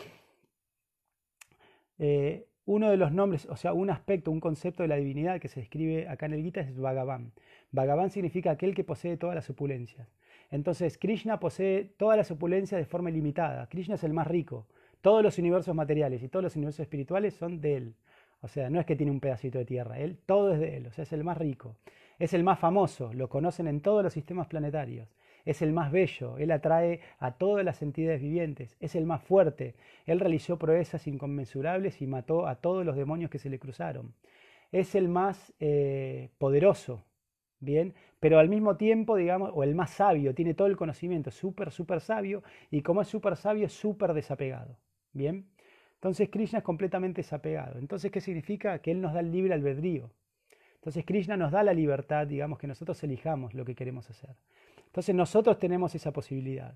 Eh, uno de los nombres, o sea, un aspecto, un concepto de la divinidad que se describe acá en el Gita es Bhagavan. Bhagavan significa aquel que posee todas las opulencias. Entonces Krishna posee toda la opulencias de forma ilimitada. Krishna es el más rico. Todos los universos materiales y todos los universos espirituales son de él. O sea, no es que tiene un pedacito de tierra, él todo es de él, o sea, es el más rico, es el más famoso, lo conocen en todos los sistemas planetarios, es el más bello, él atrae a todas las entidades vivientes, es el más fuerte, él realizó proezas inconmensurables y mató a todos los demonios que se le cruzaron, es el más eh, poderoso, Bien, pero al mismo tiempo, digamos, o el más sabio, tiene todo el conocimiento, súper, súper sabio, y como es súper sabio, es súper desapegado. Bien, entonces Krishna es completamente desapegado. Entonces, ¿qué significa? Que Él nos da el libre albedrío. Entonces Krishna nos da la libertad, digamos, que nosotros elijamos lo que queremos hacer. Entonces nosotros tenemos esa posibilidad.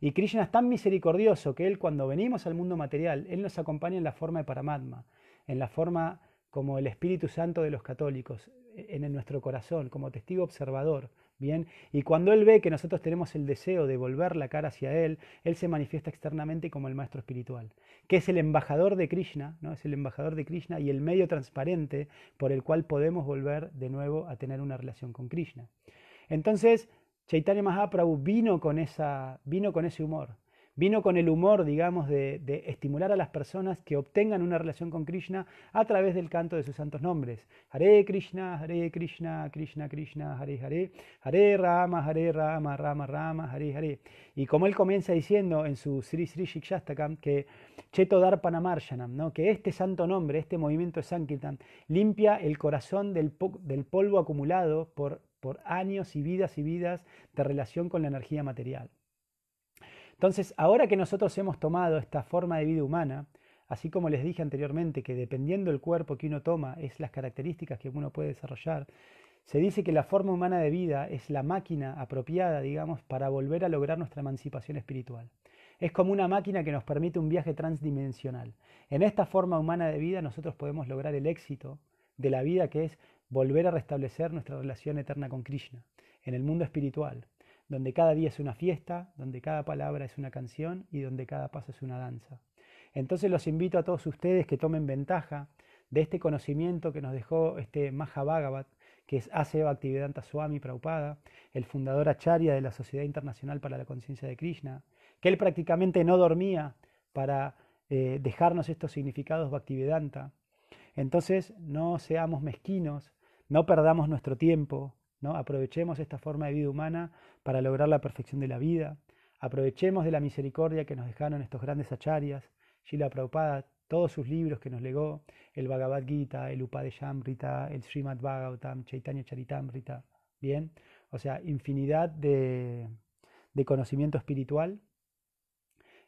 Y Krishna es tan misericordioso que Él cuando venimos al mundo material, Él nos acompaña en la forma de Paramatma, en la forma como el Espíritu Santo de los católicos, en nuestro corazón, como testigo observador. Bien, y cuando Él ve que nosotros tenemos el deseo de volver la cara hacia Él, Él se manifiesta externamente como el Maestro Espiritual, que es el embajador de Krishna, ¿no? es el embajador de Krishna y el medio transparente por el cual podemos volver de nuevo a tener una relación con Krishna. Entonces, Chaitanya Mahaprabhu vino con, vino con ese humor, Vino con el humor, digamos, de, estimular a las personas que obtengan una relación con Krishna a través del canto de sus santos nombres. Hare Krishna, Hare Krishna, Krishna Krishna, Hare Hare, Hare Rama, Hare Rama, Rama Rama, Hare Hare. Y como él comienza diciendo en su Sri Sri Shikshastakam que Cheto ¿no? que este santo nombre, este movimiento de Sankirtan, limpia el corazón del, polvo acumulado por años y vidas y vidas de relación con la energía material. Entonces, ahora que nosotros hemos tomado esta forma de vida humana, así como les dije anteriormente que dependiendo del cuerpo que uno toma es las características que uno puede desarrollar, se dice que la forma humana de vida es la máquina apropiada, digamos, para volver a lograr nuestra emancipación espiritual. Es como una máquina que nos permite un viaje transdimensional. En esta forma humana de vida nosotros podemos lograr el éxito de la vida que es volver a restablecer nuestra relación eterna con Krishna en el mundo espiritual, donde cada día es una fiesta, donde cada palabra es una canción y donde cada paso es una danza. Entonces los invito a todos ustedes que tomen ventaja de este conocimiento que nos dejó este Maha que es Ace Bhaktivedanta Swami Prabhupada, el fundador acharya de la Sociedad Internacional para la Conciencia de Krishna, que él prácticamente no dormía para eh, dejarnos estos significados Bhaktivedanta. Entonces, no seamos mezquinos, no perdamos nuestro tiempo, Aprovechemos esta forma de vida humana para lograr la perfección de la vida. Aprovechemos de la misericordia que nos dejaron estos grandes acharyas, Shila Prabhupada, todos sus libros que nos legó, el Bhagavad Gita, el Upadeshamrita, el Srimad Bhagavatam, Chaitanya Charitamrita, ¿bien? O sea, infinidad de, conocimiento espiritual.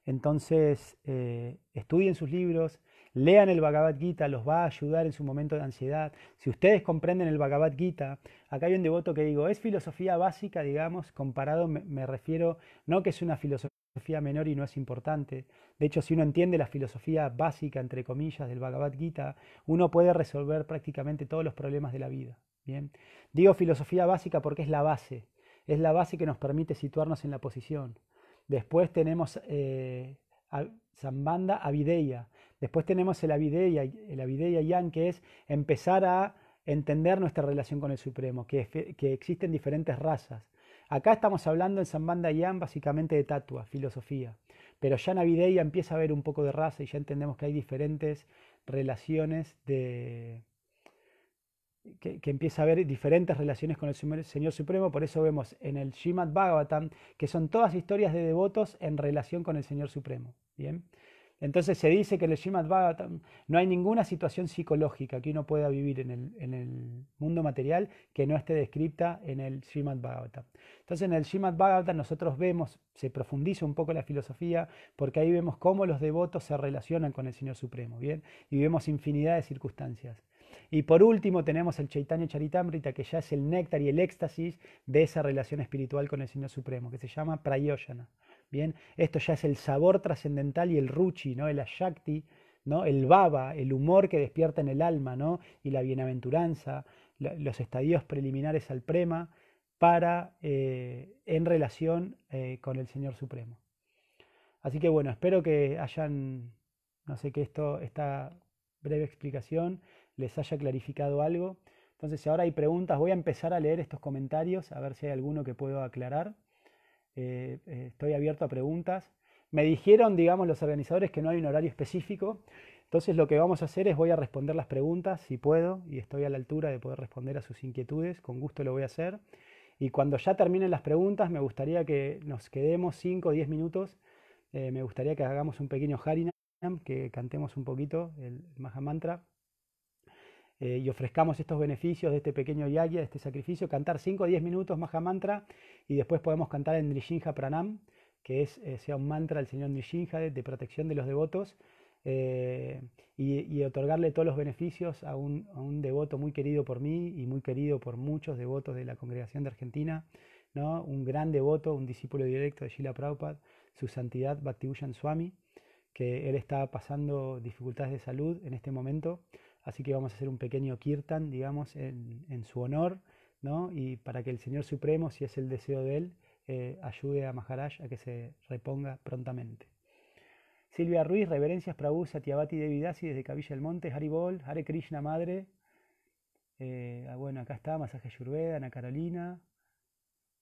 Entonces, eh, estudien sus libros, lean el Bhagavad Gita, los va a ayudar en su momento de ansiedad. Si ustedes comprenden el Bhagavad Gita, acá hay un devoto que digo, es filosofía básica, digamos, comparado, me, refiero, no que es una filosofía menor y no es importante. De hecho, si uno entiende la filosofía básica, entre comillas, del Bhagavad Gita, uno puede resolver prácticamente todos los problemas de la vida. Bien, digo filosofía básica porque es la base, es la base que nos permite situarnos en la posición. Después tenemos Zambanda eh, Avideya, Después tenemos el avideya, el que es empezar a entender nuestra relación con el Supremo, que, existen diferentes razas. Acá estamos hablando en Sambanda Yan básicamente de tatua, filosofía, pero ya en Avideya empieza a haber un poco de raza y ya entendemos que hay diferentes relaciones de, que, empieza a ver diferentes relaciones con el Señor Supremo, por eso vemos en el Srimad Bhagavatam que son todas historias de devotos en relación con el Señor Supremo. ¿bien? Entonces se dice que el Bhagavatam no hay ninguna situación psicológica que uno pueda vivir en el, mundo material que no esté descrita en el Srimad Bhagavatam. Entonces en el Srimad Bhagavatam nosotros vemos, se profundiza un poco la filosofía, porque ahí vemos cómo los devotos se relacionan con el Señor Supremo, ¿bien? Y vemos infinidad de circunstancias. Y por último tenemos el Chaitanya Charitamrita, que ya es el néctar y el éxtasis de esa relación espiritual con el Señor Supremo, que se llama Prayoyana. Bien, esto ya es el sabor trascendental y el ruchi, ¿no? El ashakti, ¿no? El baba, el humor que despierta en el alma, ¿no? Y la bienaventuranza, los estadios preliminares al prema para eh, en relación eh, con el Señor Supremo. Así que bueno, espero que hayan, no sé, que esto, esta breve explicación les haya clarificado algo. Entonces, si ahora hay preguntas, voy a empezar a leer estos comentarios, a ver si hay alguno que puedo aclarar. Eh, eh, estoy abierto a preguntas. Me dijeron, digamos, los organizadores que no hay un horario específico, entonces lo que vamos a hacer es voy a responder las preguntas si puedo y estoy a la altura de poder responder a sus inquietudes, con gusto lo voy a hacer. Y cuando ya terminen las preguntas, me gustaría que nos quedemos 5 o 10 minutos, eh, me gustaría que hagamos un pequeño Harinam, que cantemos un poquito el mantra. Eh, y ofrezcamos estos beneficios de este pequeño yagya, de este sacrificio, cantar 5 o 10 minutos Maha Mantra y después podemos cantar el Nrishinja Pranam, que es, eh, sea un mantra del señor Nrishinja de, protección de los devotos eh, y, otorgarle todos los beneficios a un, devoto muy querido por mí y muy querido por muchos devotos de la congregación de Argentina, un gran devoto, un discípulo directo de Shila Prabhupada, su santidad Bhaktivushan Swami que él está pasando dificultades de salud en este momento Así que vamos a hacer un pequeño kirtan, digamos, en, su honor, ¿no? Y para que el Señor Supremo, si es el deseo de él, eh, ayude a Maharaj a que se reponga prontamente. Silvia Ruiz, reverencias Prabhu Satyabati Devidasi desde Cabilla del Monte, Haribol, Hare Krishna Madre. Eh, ah, bueno, acá está, masaje Yurveda, Ana Carolina.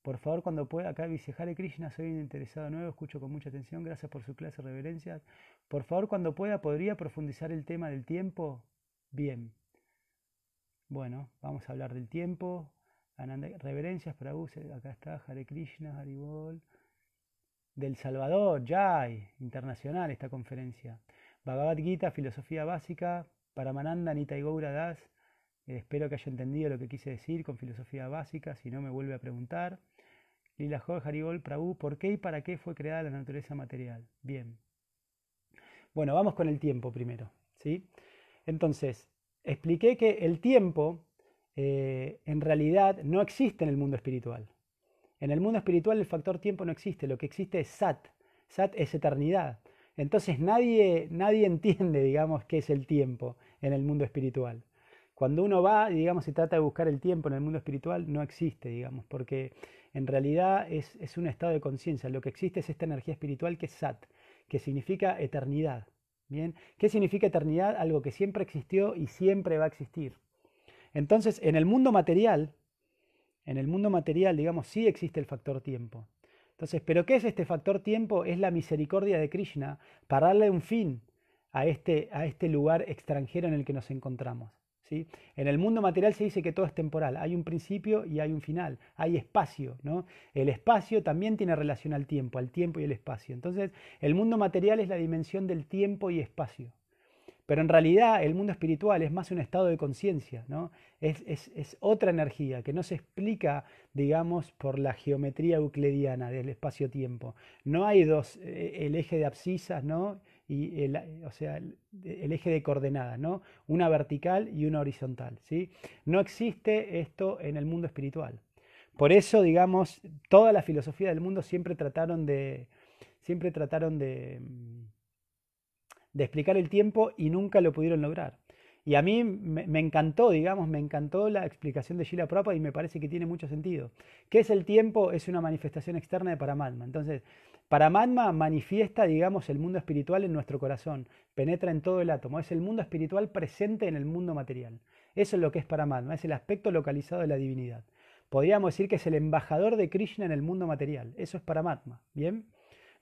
Por favor, cuando pueda, acá dice Hare Krishna, soy un interesado nuevo, escucho con mucha atención, gracias por su clase, reverencias. Por favor, cuando pueda, ¿podría profundizar el tema del tiempo? Bien. Bueno, vamos a hablar del tiempo. Reverencias para acá está Hare Krishna, Haribol. Del Salvador, Jai, internacional esta conferencia. Bhagavad Gita, filosofía básica, para Mananda, Anita y Goura Das. Eh, espero que haya entendido lo que quise decir con filosofía básica, si no me vuelve a preguntar. Lila Jorge, Haribol, Prabhu, ¿por qué y para qué fue creada la naturaleza material? Bien. Bueno, vamos con el tiempo primero, ¿sí? Entonces, expliqué que el tiempo eh, en realidad no existe en el mundo espiritual. En el mundo espiritual el factor tiempo no existe, lo que existe es sat. Sat es eternidad. Entonces nadie, nadie entiende, digamos, qué es el tiempo en el mundo espiritual. Cuando uno va digamos, y trata de buscar el tiempo en el mundo espiritual, no existe, digamos, porque en realidad es, es un estado de conciencia. Lo que existe es esta energía espiritual que es sat, que significa eternidad. Bien, ¿qué significa eternidad? Algo que siempre existió y siempre va a existir. Entonces, en el mundo material, en el mundo material, digamos, sí existe el factor tiempo. Entonces, ¿pero qué es este factor tiempo? Es la misericordia de Krishna para darle un fin a este, a este lugar extranjero en el que nos encontramos. En el mundo material se dice que todo es temporal, hay un principio y hay un final, hay espacio. ¿no? El espacio también tiene relación al tiempo, al tiempo y el espacio. Entonces, el mundo material es la dimensión del tiempo y espacio. Pero en realidad el mundo espiritual es más un estado de conciencia, ¿no? Es, es, otra energía que no se explica, digamos, por la geometría euclidiana del espacio-tiempo. No hay dos, eh, el eje de abscisas, ¿no? y el, eh, o sea, el, eje de coordenadas, ¿no? Una vertical y una horizontal, ¿sí? No existe esto en el mundo espiritual. Por eso, digamos, toda la filosofía del mundo siempre trataron de, siempre trataron de, mm, explicar el tiempo y nunca lo pudieron lograr. Y a mí me, encantó, digamos, me encantó la explicación de Sheila Propa y me parece que tiene mucho sentido. ¿Qué es el tiempo? Es una manifestación externa de paramalma Entonces, Paramatma manifiesta, digamos, el mundo espiritual en nuestro corazón, penetra en todo el átomo, es el mundo espiritual presente en el mundo material. Eso es lo que es Paramatma, es el aspecto localizado de la divinidad. Podríamos decir que es el embajador de Krishna en el mundo material, eso es Paramatma, ¿bien?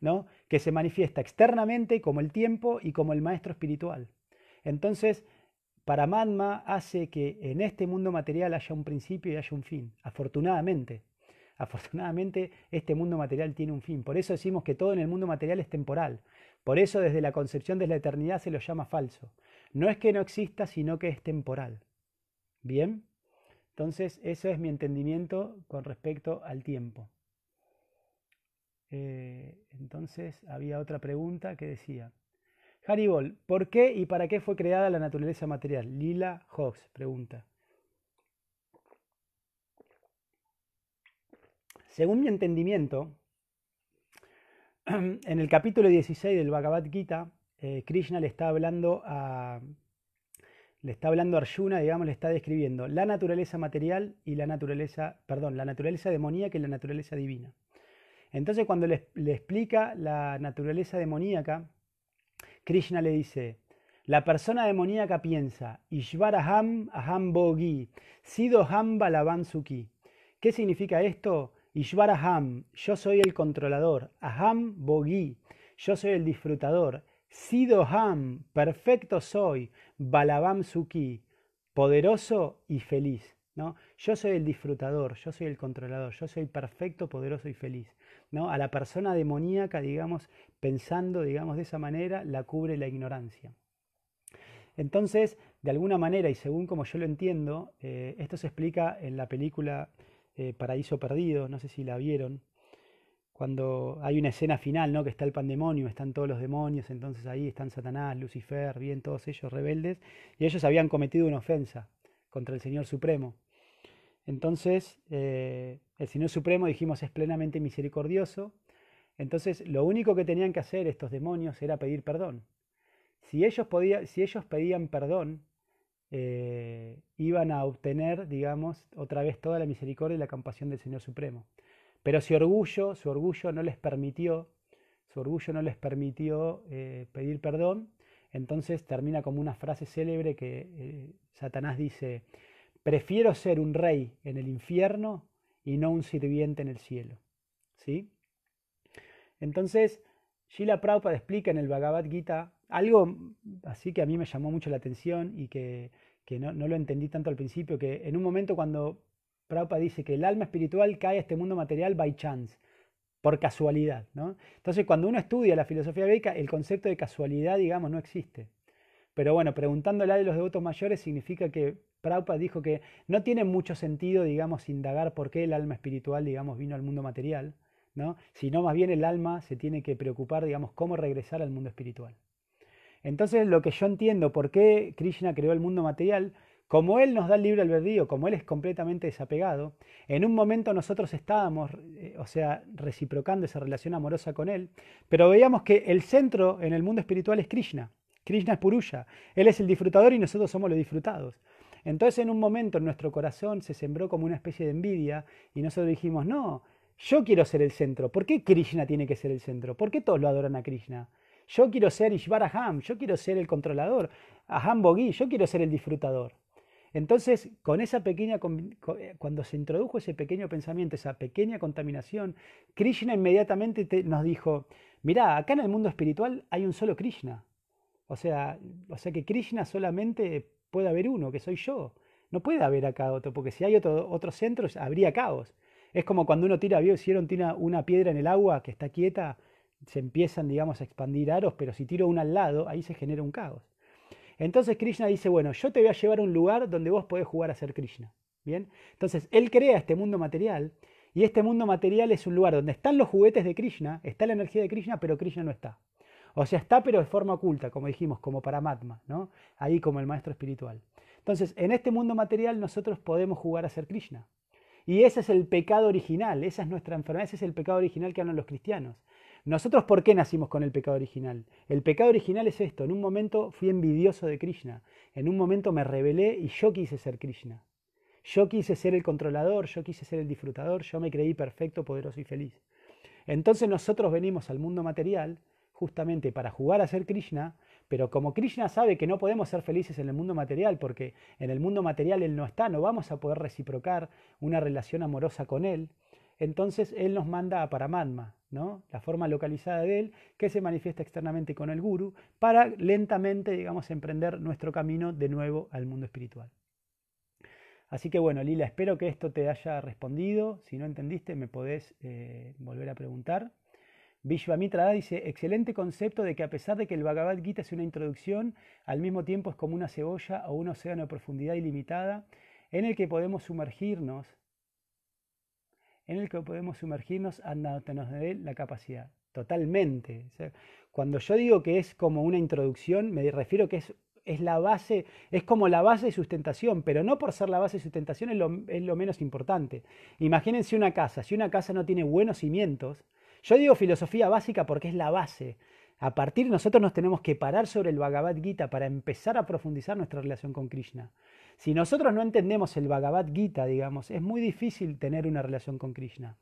¿No? Que se manifiesta externamente como el tiempo y como el maestro espiritual. Entonces, Paramatma hace que en este mundo material haya un principio y haya un fin, afortunadamente, Afortunadamente, este mundo material tiene un fin. Por eso decimos que todo en el mundo material es temporal. Por eso desde la concepción de la eternidad se lo llama falso. No es que no exista, sino que es temporal. ¿Bien? Entonces, eso es mi entendimiento con respecto al tiempo. Eh, entonces, había otra pregunta que decía. Haribol, ¿por qué y para qué fue creada la naturaleza material? Lila Hawks pregunta. Según mi entendimiento, en el capítulo 16 del Bhagavad Gita, eh, Krishna le está hablando a le está hablando a Arjuna, digamos, le está describiendo la naturaleza material y la naturaleza, perdón, la naturaleza demoníaca y la naturaleza divina. Entonces, cuando le, explica la naturaleza demoníaca, Krishna le dice, la persona demoníaca piensa, Ishvaraham aham bogi, ¿Qué significa esto? Ishvar Aham, yo soy el controlador. Aham Bogi, yo soy el disfrutador. Sido Ham, perfecto soy. Balabam Suki, poderoso y feliz. ¿no? Yo soy el disfrutador, yo soy el controlador, yo soy perfecto, poderoso y feliz. ¿no? A la persona demoníaca, digamos, pensando digamos, de esa manera, la cubre la ignorancia. Entonces, de alguna manera, y según como yo lo entiendo, eh, esto se explica en la película eh, Paraíso Perdido, no sé si la vieron, cuando hay una escena final, ¿no? Que está el pandemonio, están todos los demonios, entonces ahí están Satanás, Lucifer, bien todos ellos rebeldes, y ellos habían cometido una ofensa contra el Señor Supremo. Entonces, eh, el Señor Supremo, dijimos, es plenamente misericordioso, entonces lo único que tenían que hacer estos demonios era pedir perdón. Si ellos, podían si ellos pedían perdón, eh, iban a obtener, digamos, otra vez toda la misericordia y la compasión del Señor Supremo. Pero su orgullo, su orgullo no les permitió, su orgullo no les permitió eh, pedir perdón. Entonces termina como una frase célebre que eh, Satanás dice, prefiero ser un rey en el infierno y no un sirviente en el cielo. ¿Sí? Entonces, Shila Prabhupada explica en el Bhagavad Gita algo mm, así que a mí me llamó mucho la atención y que, no, lo entendí tanto al principio, que en un momento cuando Prabhupada dice que el alma espiritual cae a este mundo material by chance, por casualidad. Entonces cuando uno estudia la filosofía védica, el concepto de casualidad, digamos, no existe. Pero bueno, preguntándole de los devotos mayores significa que Prabhupada dijo que no tiene mucho sentido, digamos, indagar por qué el alma espiritual, digamos, vino al mundo material, sino más bien el alma se tiene que preocupar, digamos, cómo regresar al mundo espiritual. Entonces lo que yo entiendo por qué Krishna creó el mundo material, como Él nos da el libre albedrío, como Él es completamente desapegado, en un momento nosotros estábamos, eh, o sea, reciprocando esa relación amorosa con Él, pero veíamos que el centro en el mundo espiritual es Krishna. Krishna es Purusha, Él es el disfrutador y nosotros somos los disfrutados. Entonces en un momento en nuestro corazón se sembró como una especie de envidia y nosotros dijimos, no, yo quiero ser el centro, ¿por qué Krishna tiene que ser el centro? ¿Por qué todos lo adoran a Krishna? Yo quiero ser Ishvara Aham, yo quiero ser el controlador, Aham Bogi, yo quiero ser el disfrutador. Entonces, con esa pequeña, eh, cuando se introdujo ese pequeño pensamiento, esa pequeña contaminación, Krishna inmediatamente nos dijo, mirá, acá en el mundo espiritual hay un solo Krishna. O sea, o sea que Krishna solamente puede haber uno, que soy yo. No puede haber acá otro, porque si hay otro, otros centro habría caos. Es como cuando uno tira, tira una piedra en el agua que está quieta, se empiezan, digamos, a expandir aros, pero si tiro uno al lado, ahí se genera un caos. Entonces Krishna dice, bueno, yo te voy a llevar a un lugar donde vos podés jugar a ser Krishna. ¿Bien? Entonces, él crea este mundo material y este mundo material es un lugar donde están los juguetes de Krishna, está la energía de Krishna, pero Krishna no está. O sea, está pero de forma oculta, como dijimos, como Paramatma, ¿no? Ahí como el maestro espiritual. Entonces, en este mundo material nosotros podemos jugar a ser Krishna. Y ese es el pecado original, esa es nuestra enfermedad, ese es el pecado original que hablan los cristianos. Nosotros, ¿por qué nacimos con el pecado original? El pecado original es esto. En un momento fui envidioso de Krishna. En un momento me rebelé y yo quise ser Krishna. Yo quise ser el controlador, yo quise ser el disfrutador, yo me creí perfecto, poderoso y feliz. Entonces nosotros venimos al mundo material justamente para jugar a ser Krishna, pero como Krishna sabe que no podemos ser felices en el mundo material, porque en el mundo material Él no está, no vamos a poder reciprocar una relación amorosa con Él, entonces Él nos manda a Paramatma, la forma localizada de él, que se manifiesta externamente con el guru, para lentamente, digamos, emprender nuestro camino de nuevo al mundo espiritual. Así que bueno, Lila, espero que esto te haya respondido. Si no entendiste, me podés eh, volver a preguntar. Vishvamitra dice, excelente concepto de que a pesar de que el Bhagavad Gita es una introducción, al mismo tiempo es como una cebolla o un océano de profundidad ilimitada en el que podemos sumergirnos en el que podemos sumergirnos andándonos de la capacidad. Totalmente. cuando yo digo que es como una introducción, me refiero que es, la base, es como la base de sustentación, pero no por ser la base de sustentación es lo, es lo menos importante. Imagínense una casa, si una casa no tiene buenos cimientos, yo digo filosofía básica porque es la base, a partir de nosotros nos tenemos que parar sobre el Bhagavad Gita para empezar a profundizar nuestra relación con Krishna. Si nosotros no entendemos el Bhagavad Gita, digamos, es muy difícil tener una relación con Krishna.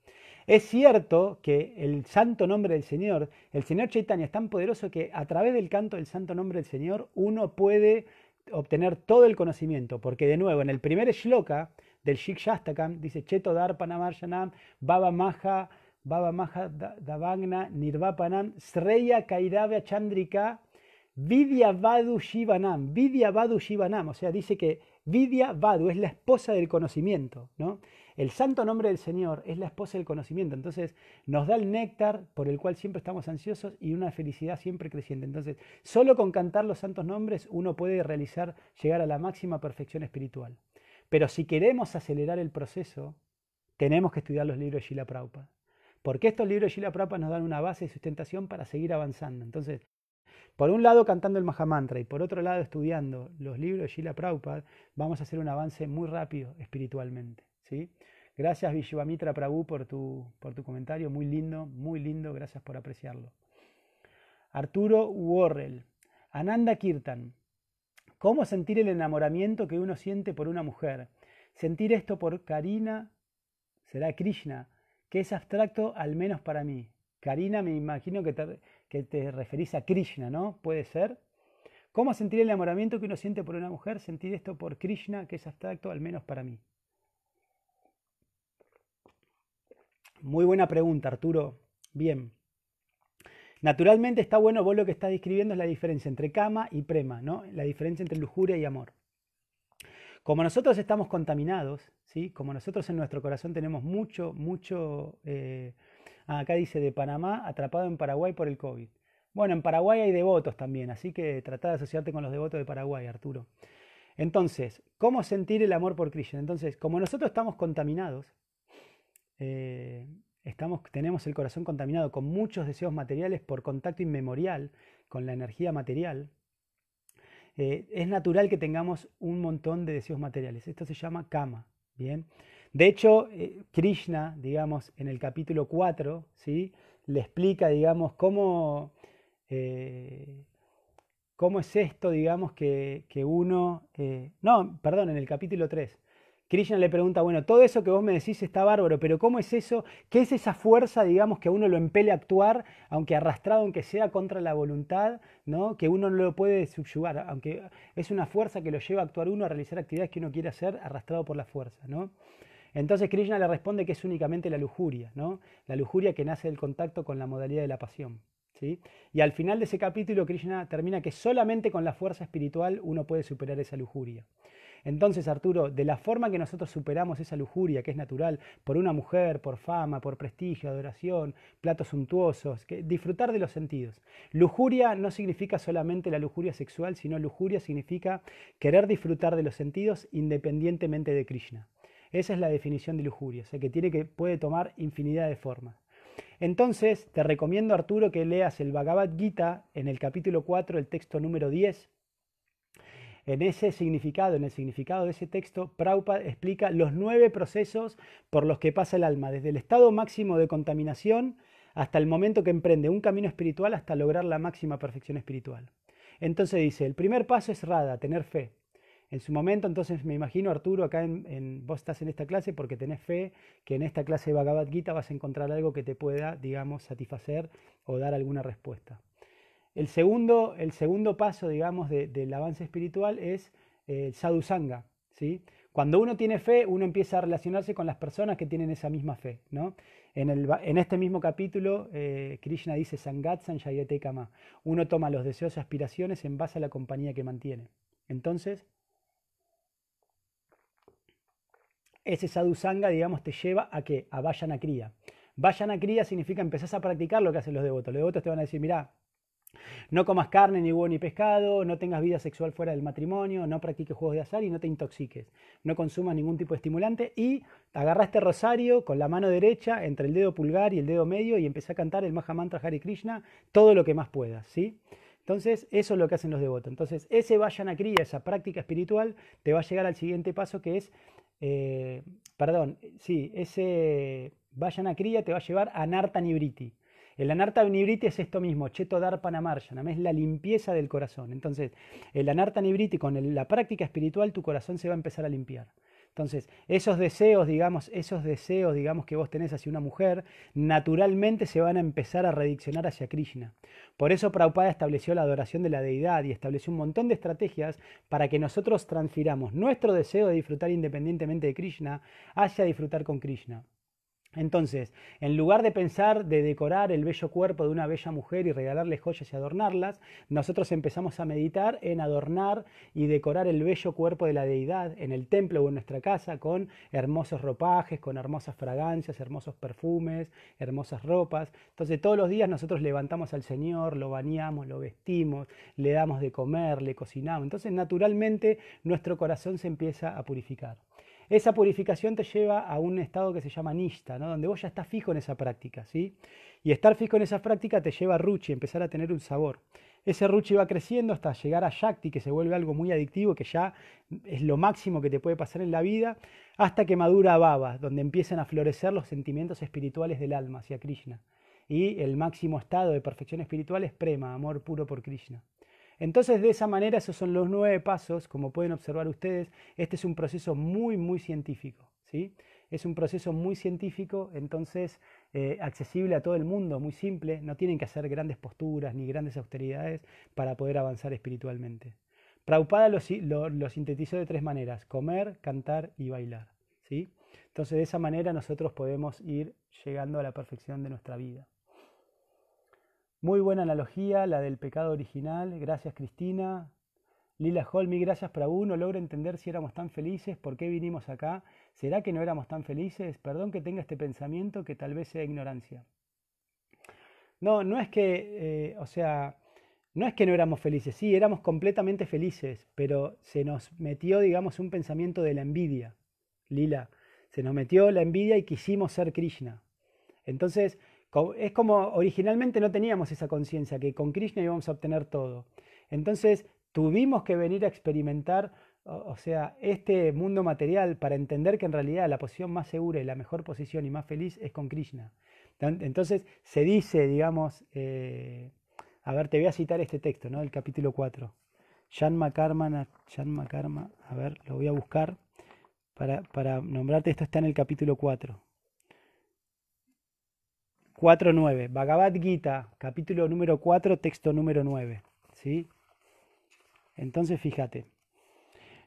Es cierto que el santo nombre del Señor, el Señor Chaitanya es tan poderoso que a través del canto del santo nombre del Señor uno puede obtener todo el conocimiento, porque de nuevo en el primer shloka del Shikshastakam, dice Cheto shanam Baba Maha Baba Maha Davagna Nirvapanam Sreya Kairava Chandrika Vidya Vadu Shivanam. Vidya Vadu Shivanam. O sea, dice que Vidya Vadu es la esposa del conocimiento. ¿no? El santo nombre del Señor es la esposa del conocimiento. Entonces, nos da el néctar por el cual siempre estamos ansiosos y una felicidad siempre creciente. Entonces, solo con cantar los santos nombres uno puede realizar, llegar a la máxima perfección espiritual. Pero si queremos acelerar el proceso, tenemos que estudiar los libros de Shila Prabhupada. Porque estos libros de Shila Prabhupada nos dan una base de sustentación para seguir avanzando. Entonces, por un lado cantando el Mahamantra y por otro lado estudiando los libros de Shila Prabhupada, vamos a hacer un avance muy rápido espiritualmente. ¿sí? Gracias Vishwamitra Prabhu por tu, por tu comentario, muy lindo, muy lindo, gracias por apreciarlo. Arturo Worrell, Ananda Kirtan, ¿cómo sentir el enamoramiento que uno siente por una mujer? Sentir esto por Karina, será Krishna, que es abstracto al menos para mí. Karina, me imagino que te, referís a Krishna, ¿no? ¿Puede ser? ¿Cómo sentir el enamoramiento que uno siente por una mujer? Sentir esto por Krishna, que es abstracto al menos para mí. Muy buena pregunta, Arturo. Bien. Naturalmente está bueno, vos lo que estás describiendo es la diferencia entre cama y prema, ¿no? La diferencia entre lujuria y amor. Como nosotros estamos contaminados, ¿sí? como nosotros en nuestro corazón tenemos mucho, mucho, eh, acá dice de Panamá, atrapado en Paraguay por el COVID. Bueno, en Paraguay hay devotos también, así que trata de asociarte con los devotos de Paraguay, Arturo. Entonces, ¿cómo sentir el amor por Cristo? Entonces, como nosotros estamos contaminados, eh, estamos, tenemos el corazón contaminado con muchos deseos materiales por contacto inmemorial con la energía material, eh, es natural que tengamos un montón de deseos materiales. Esto se llama kama. ¿bien? De hecho, eh, Krishna, digamos, en el capítulo 4, ¿sí? le explica, digamos, cómo, eh, cómo es esto, digamos, que, que uno... no, perdón, en el capítulo 3 Krishna le pregunta, bueno, todo eso que vos me decís está bárbaro, pero ¿cómo es eso? ¿Qué es esa fuerza, digamos, que a uno lo empele a actuar, aunque arrastrado, aunque sea contra la voluntad, ¿no? que uno no lo puede subyugar, aunque es una fuerza que lo lleva a actuar uno, a realizar actividades que uno quiere hacer arrastrado por la fuerza? Entonces Krishna le responde que es únicamente la lujuria, ¿no? la lujuria que nace del contacto con la modalidad de la pasión. ¿sí? Y al final de ese capítulo Krishna termina que solamente con la fuerza espiritual uno puede superar esa lujuria. Entonces, Arturo, de la forma que nosotros superamos esa lujuria que es natural por una mujer, por fama, por prestigio, adoración, platos suntuosos, disfrutar de los sentidos. Lujuria no significa solamente la lujuria sexual, sino lujuria significa querer disfrutar de los sentidos independientemente de Krishna. Esa es la definición de lujuria, o sea que, tiene que puede tomar infinidad de formas. Entonces, te recomiendo, Arturo, que leas el Bhagavad Gita en el capítulo 4, el texto número 10, en ese significado, en el significado de ese texto, Prabhupada explica los nueve procesos por los que pasa el alma, desde el estado máximo de contaminación hasta el momento que emprende un camino espiritual hasta lograr la máxima perfección espiritual. Entonces dice, el primer paso es Rada, tener fe. En su momento, entonces me imagino, Arturo, acá en, vos estás en esta clase porque tenés fe que en esta clase de Bhagavad Gita vas a encontrar algo que te pueda, digamos, satisfacer o dar alguna respuesta. El segundo, el segundo paso, digamos, del avance espiritual es eh, el sadhusanga, ¿sí? Cuando uno tiene fe, uno empieza a relacionarse con las personas que tienen esa misma fe. ¿no? En, este mismo capítulo, eh, Krishna dice Sangat Sanjayate Kama. Uno toma los deseos y aspiraciones en base a la compañía que mantiene. Entonces, ese sadhusanga, digamos, te lleva a que a vayanakriya. a cría. Vayan significa empezás a practicar lo que hacen los devotos. Los devotos te van a decir, mirá, no comas carne, ni huevo, ni pescado, no tengas vida sexual fuera del matrimonio, no practiques juegos de azar y no te intoxiques. No consumas ningún tipo de estimulante y agarra este rosario con la mano derecha entre el dedo pulgar y el dedo medio y empecé a cantar el Mahamantra Hare Krishna todo lo que más puedas, ¿sí? Entonces, eso es lo que hacen los devotos. Entonces, ese Vayana esa práctica espiritual, te va a llegar al siguiente paso que es, eh, perdón, sí, ese Vayana te va a llevar a Nartani Nibriti. El anarta nibriti es esto mismo, cheto darpana es la limpieza del corazón. Entonces, el anarta nibriti con la práctica espiritual, tu corazón se va a empezar a limpiar. Entonces, esos deseos, digamos, esos deseos, digamos, que vos tenés hacia una mujer, naturalmente se van a empezar a rediccionar hacia Krishna. Por eso Prabhupada estableció la adoración de la deidad y estableció un montón de estrategias para que nosotros transfiramos nuestro deseo de disfrutar independientemente de Krishna hacia disfrutar con Krishna. Entonces, en lugar de pensar de decorar el bello cuerpo de una bella mujer y regalarle joyas y adornarlas, nosotros empezamos a meditar en adornar y decorar el bello cuerpo de la deidad en el templo o en nuestra casa con hermosos ropajes, con hermosas fragancias, hermosos perfumes, hermosas ropas. Entonces, todos los días nosotros levantamos al Señor, lo bañamos, lo vestimos, le damos de comer, le cocinamos. Entonces, naturalmente, nuestro corazón se empieza a purificar. Esa purificación te lleva a un estado que se llama nishta, ¿no? donde vos ya estás fijo en esa práctica. ¿sí? Y estar fijo en esa práctica te lleva a ruchi, empezar a tener un sabor. Ese ruchi va creciendo hasta llegar a yakti, que se vuelve algo muy adictivo, que ya es lo máximo que te puede pasar en la vida, hasta que madura baba, donde empiezan a florecer los sentimientos espirituales del alma hacia Krishna. Y el máximo estado de perfección espiritual es prema, amor puro por Krishna. Entonces, de esa manera, esos son los nueve pasos, como pueden observar ustedes, este es un proceso muy, muy científico, ¿sí? Es un proceso muy científico, entonces eh, accesible a todo el mundo, muy simple, no tienen que hacer grandes posturas ni grandes austeridades para poder avanzar espiritualmente. Praupada lo, sintetizó de tres maneras, comer, cantar y bailar, ¿sí? Entonces, de esa manera nosotros podemos ir llegando a la perfección de nuestra vida. Muy buena analogía, la del pecado original. Gracias, Cristina. Lila Holmi, gracias para uno. Logro entender si éramos tan felices, por qué vinimos acá. ¿Será que no éramos tan felices? Perdón que tenga este pensamiento que tal vez sea ignorancia. No, no es que, eh, o sea, no es que no éramos felices, sí, éramos completamente felices, pero se nos metió, digamos, un pensamiento de la envidia, Lila. Se nos metió la envidia y quisimos ser Krishna. Entonces, es como originalmente no teníamos esa conciencia que con Krishna íbamos a obtener todo. Entonces tuvimos que venir a experimentar, o, sea, este mundo material para entender que en realidad la posición más segura y la mejor posición y más feliz es con Krishna. Entonces se dice, digamos, eh, a ver, te voy a citar este texto, ¿no? El capítulo 4. Jan Karma, a ver, lo voy a buscar para, para nombrarte, esto está en el capítulo 4. 4.9, Bhagavad Gita, capítulo número 4, texto número 9. ¿sí? Entonces fíjate.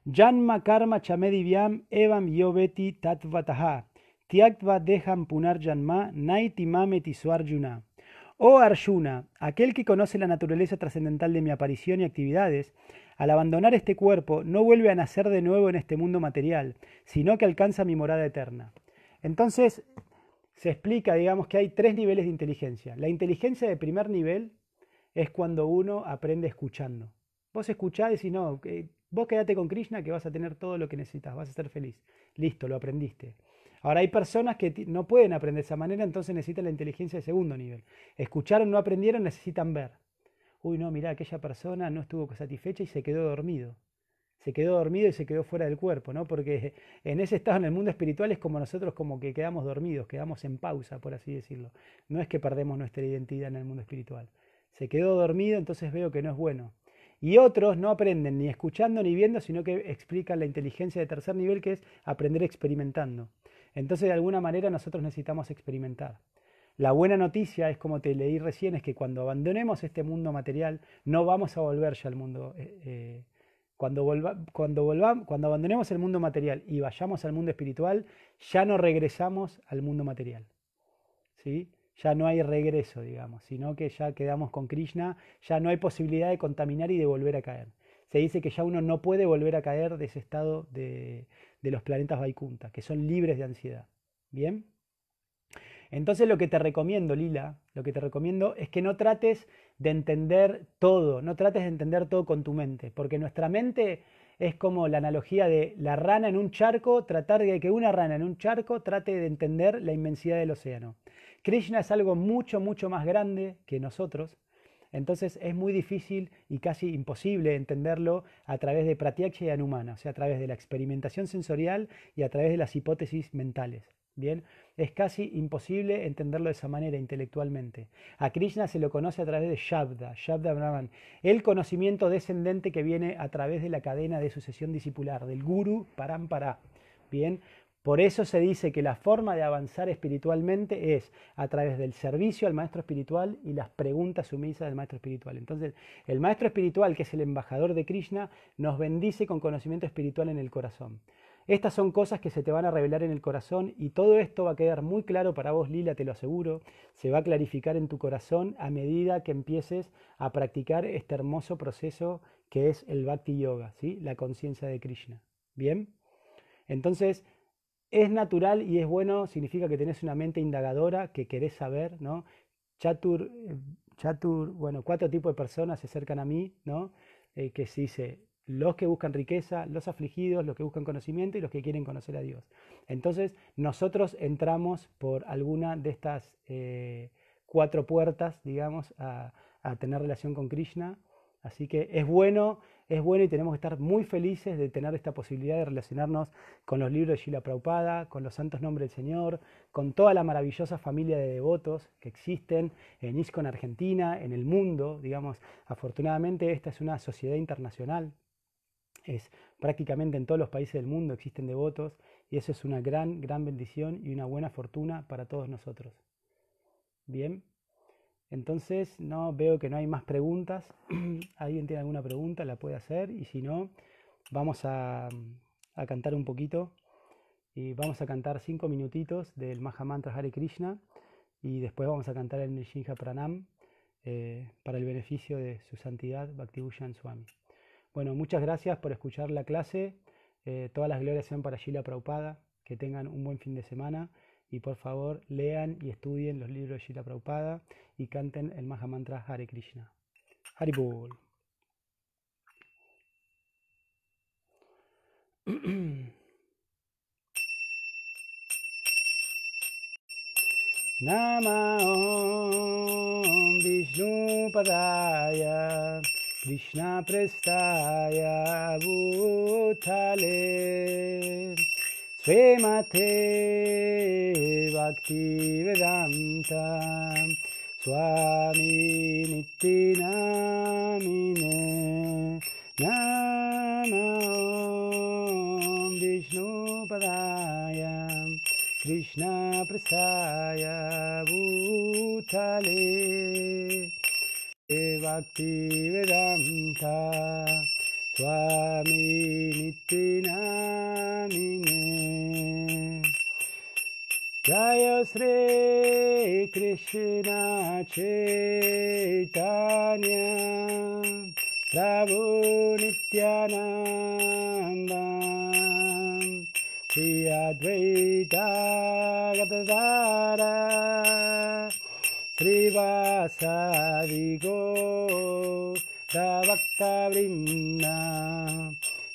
Janma karma chamedivyam evam yoveti tatvataha tiaktva deham punar janma naiti mameti suarjuna. Oh Arjuna, aquel que conoce la naturaleza trascendental de mi aparición y actividades, al abandonar este cuerpo no vuelve a nacer de nuevo en este mundo material, sino que alcanza mi morada eterna. Entonces, se explica, digamos, que hay tres niveles de inteligencia. La inteligencia de primer nivel es cuando uno aprende escuchando. Vos escuchás y no, vos quédate con Krishna que vas a tener todo lo que necesitas, vas a ser feliz. Listo, lo aprendiste. Ahora hay personas que no pueden aprender de esa manera, entonces necesitan la inteligencia de segundo nivel. Escucharon, no aprendieron, necesitan ver. Uy, no, mirá, aquella persona no estuvo satisfecha y se quedó dormido se quedó dormido y se quedó fuera del cuerpo, ¿no? Porque en ese estado en el mundo espiritual es como nosotros como que quedamos dormidos, quedamos en pausa, por así decirlo. No es que perdemos nuestra identidad en el mundo espiritual. Se quedó dormido, entonces veo que no es bueno. Y otros no aprenden ni escuchando ni viendo, sino que explican la inteligencia de tercer nivel, que es aprender experimentando. Entonces, de alguna manera, nosotros necesitamos experimentar. La buena noticia es, como te leí recién, es que cuando abandonemos este mundo material, no vamos a volver ya al mundo eh, eh, cuando, cuando, cuando abandonemos el mundo material y vayamos al mundo espiritual, ya no regresamos al mundo material. ¿sí? Ya no hay regreso, digamos, sino que ya quedamos con Krishna, ya no hay posibilidad de contaminar y de volver a caer. Se dice que ya uno no puede volver a caer de ese estado de, los planetas Vaikunta, que son libres de ansiedad. ¿Bien? Entonces lo que te recomiendo, Lila, lo que te recomiendo es que no trates de entender todo, no trates de entender todo con tu mente, porque nuestra mente es como la analogía de la rana en un charco, tratar de que una rana en un charco trate de entender la inmensidad del océano. Krishna es algo mucho, mucho más grande que nosotros, entonces es muy difícil y casi imposible entenderlo a través de pratyaksha y Anumana, o sea, a través de la experimentación sensorial y a través de las hipótesis mentales. Bien, es casi imposible entenderlo de esa manera intelectualmente. A Krishna se lo conoce a través de Shabda, Shabda Brahman, el conocimiento descendente que viene a través de la cadena de sucesión discipular, del Guru Parampara. Bien, por eso se dice que la forma de avanzar espiritualmente es a través del servicio al maestro espiritual y las preguntas sumisas del maestro espiritual. Entonces, el maestro espiritual, que es el embajador de Krishna, nos bendice con conocimiento espiritual en el corazón. Estas son cosas que se te van a revelar en el corazón y todo esto va a quedar muy claro para vos, Lila, te lo aseguro. Se va a clarificar en tu corazón a medida que empieces a practicar este hermoso proceso que es el Bhakti Yoga, ¿sí? la conciencia de Krishna. ¿Bien? Entonces, es natural y es bueno, significa que tenés una mente indagadora, que querés saber, ¿no? Chatur, eh, chatur bueno, cuatro tipos de personas se acercan a mí, ¿no? Eh, que se dice, los que buscan riqueza, los afligidos, los que buscan conocimiento y los que quieren conocer a Dios. Entonces, nosotros entramos por alguna de estas eh, cuatro puertas, digamos, a, tener relación con Krishna. Así que es bueno, es bueno y tenemos que estar muy felices de tener esta posibilidad de relacionarnos con los libros de Shila Prabhupada, con los santos nombres del Señor, con toda la maravillosa familia de devotos que existen en en Argentina, en el mundo, digamos. Afortunadamente esta es una sociedad internacional, es prácticamente en todos los países del mundo existen devotos y eso es una gran, gran bendición y una buena fortuna para todos nosotros. Bien, entonces no veo que no hay más preguntas. ¿Alguien tiene alguna pregunta? La puede hacer y si no, vamos a, mm, cantar un poquito y vamos a cantar cinco minutitos del Mahamantra Hare Krishna y después vamos a cantar el Nishinja Pranam eh, para el beneficio de su santidad Bhaktivushan Swami. Bueno, muchas gracias por escuchar la clase. Eh, todas las glorias sean para Gila Prabhupada, Que tengan un buen fin de semana. Y por favor, lean y estudien los libros de Gila Prabhupada y canten el mantra Hare Krishna. Haribol. Nama Om Vishnu कृष्णपृष्ठस्थाय भूथले स्वेमाथे वाक्ची वदां सा स्वामी नित्यने कृष्णप्रसाय भूथले वाक्ति वेधांता स्वामी नित्विनामिने जय श्री कृष्षिना चे तान्या प्रावु नित्यानांदां श्रीवासादिगो वक्तावृन्द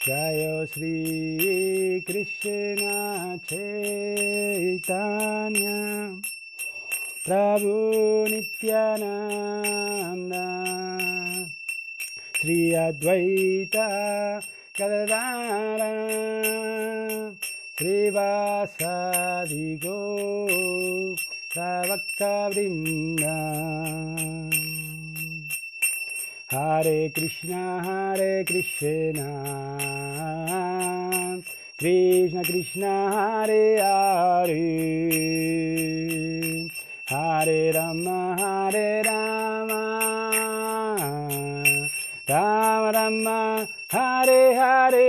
जय श्रीकृष्ण चैतन्य प्रभु नित्यानन्द श्री अद्वैता गदार श्रीवासादिगो സവക്തവൃന്ദ ഹരേ കൃഷ്ണ ഹരേ കൃഷ്ണ കൃഷ്ണ കൃഷ്ണ ഹരേ ഹരേ ഹരേ രാമ ഹരേ രാമ രാമ രാമ ഹരേ ഹരേ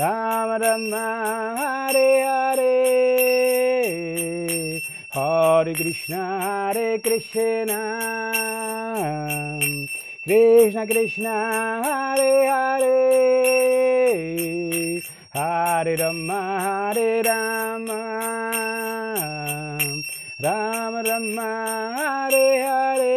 രാമ രമ ഹരേ ഹരേ ഹരേ കൃഷ്ണ ഹരേ കൃഷ്ണ കൃഷ്ണ കൃഷ്ണ ഹരേ ഹരേ ഹരേ രമ ഹരേ രാമ രാമ രമ ഹരേ ഹരേ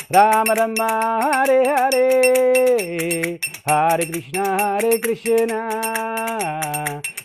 Rama Rama Hare Hare Hare Krishna Hare Krishna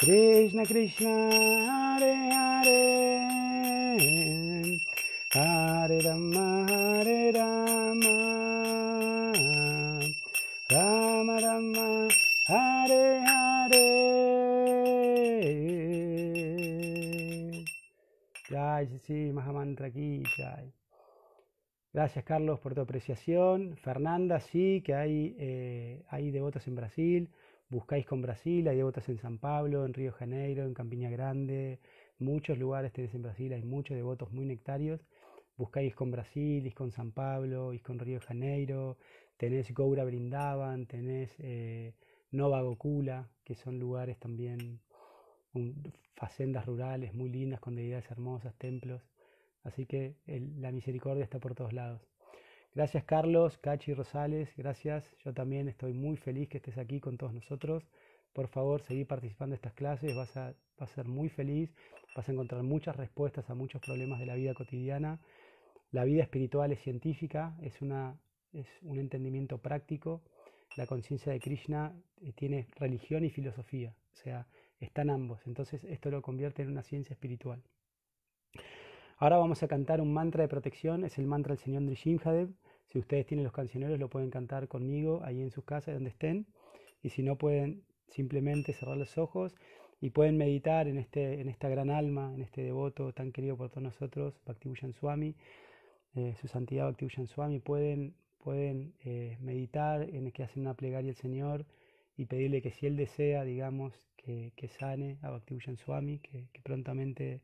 Krishna Krishna Hare Hare Hare Rama Hare Rama Rama Rama Hare Hare Jai sí, aquí, Gracias Carlos por tu apreciación. Fernanda, sí, que hay, eh, hay devotos en Brasil buscáis con Brasil, hay devotas en San Pablo, en Río Janeiro, en Campiña Grande, muchos lugares tenés en Brasil, hay muchos devotos muy nectarios. Buscáis con Brasil, con San Pablo, con Río Janeiro, tenés Goura Brindaban, tenés eh, Nova Gokula, que son lugares también, facendas rurales muy lindas, con deidades hermosas, templos. Así que la misericordia está por todos lados. Gracias Carlos, Cachi Rosales, gracias. Yo también estoy muy feliz que estés aquí con todos nosotros. Por favor, seguí participando de estas clases, vas a, ser muy feliz, vas a encontrar muchas respuestas a muchos problemas de la vida cotidiana. La vida espiritual es científica, es, una, un entendimiento práctico. La conciencia de Krishna eh, tiene religión y filosofía, o sea, están ambos. Entonces esto lo convierte en una ciencia espiritual. Ahora vamos a cantar un mantra de protección, es el mantra del señor Drishimhadev. Si ustedes tienen los cancioneros, lo pueden cantar conmigo ahí en sus casas, donde estén. Y si no, pueden simplemente cerrar los ojos y pueden meditar en, este, en esta gran alma, en este devoto tan querido por todos nosotros, Bhaktivuyan Swami, eh, su santidad Bhaktivuyan Swami. Pueden, pueden eh, meditar en que hacen una plegaria al Señor y pedirle que si Él desea, digamos, que, que sane a Bhaktivuyan Swami, que, que prontamente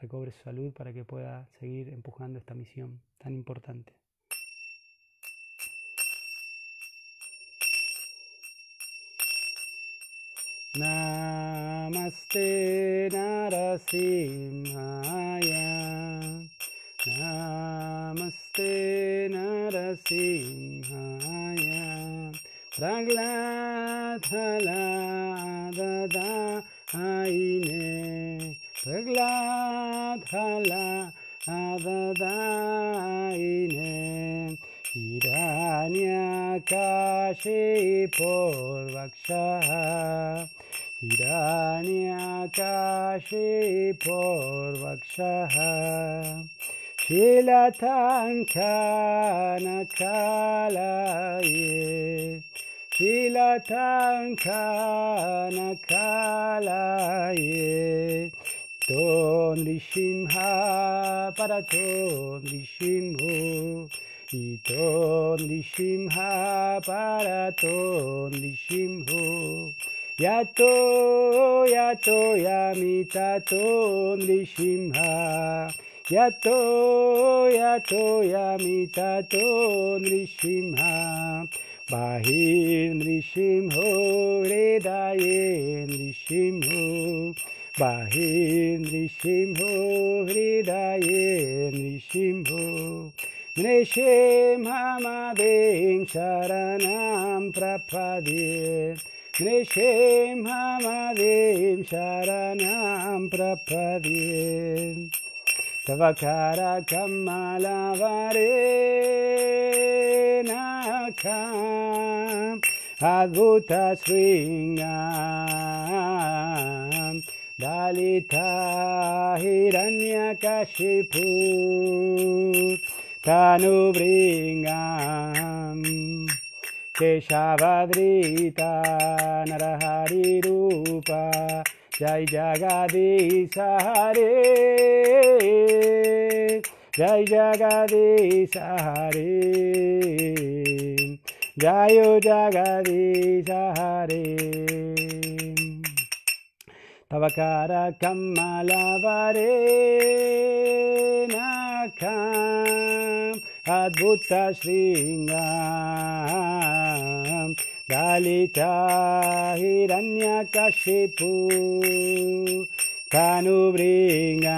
recobre su salud para que pueda seguir empujando esta misión tan importante. Namaste Glad adadaine hiranya kashi porvaksha hiranya kashi porvaksha shilatankana kalaye shilatankana kalaye 또 니심하 바라도 니심후 이도 니심하 바라도 니심후 야또 야또 야미타도 니심하 야또 야또 야미타도 니심하 바히 니심후 레다예 니심후 बाहे नृसिंहो हृदये नृसिंहो नृसिंहमादें शरणं प्रपदे नृसिंहमादें शरणं प्रपदे तव करकमलवरे नाखा अद्भुतशृङ्गा Dalita Hiranyakashipu Tanubringam Keshavadrita Narahari Rupa Jai Jagadisha Hare Jai Jagadisha Hare Jayo Jagadisha Hare तवकार कम्मलवरे अद्भुत श्रृङ्गां दलिता हिरण्यकशिपु तनुभृङ्गां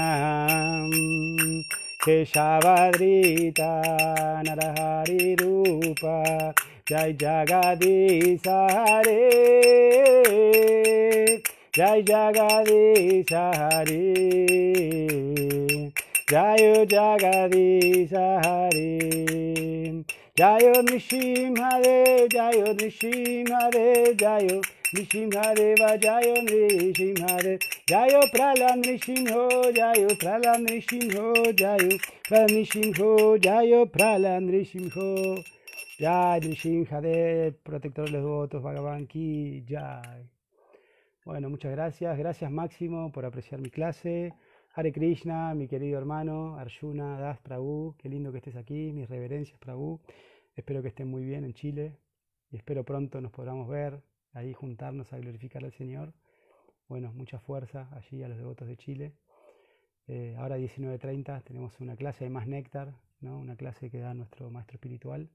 केशावदृता नरहरिरूप जय जगदीश हरे Jai Jagadisha Hari. Jai Jagadisha Hari. Nishim Nishimha Dev, nishim hade, Dev, Nishim Nishimhadeva Jayo Nishimhade Jayo Pralam ho, Jayo Pralam Nishimho Jayo Pralam praland Jayo Pralam Nishimho Jai Hare protector de los votos, Bhagavan Ki Jai bueno, muchas gracias. Gracias Máximo por apreciar mi clase. Hare Krishna, mi querido hermano, Arjuna, Das Prabhu, qué lindo que estés aquí, mis reverencias Prabhu. Espero que estén muy bien en Chile y espero pronto nos podamos ver, ahí juntarnos a glorificar al Señor. Bueno, mucha fuerza allí a los devotos de Chile. Eh, ahora 19.30 tenemos una clase de más néctar, ¿no? una clase que da nuestro maestro espiritual.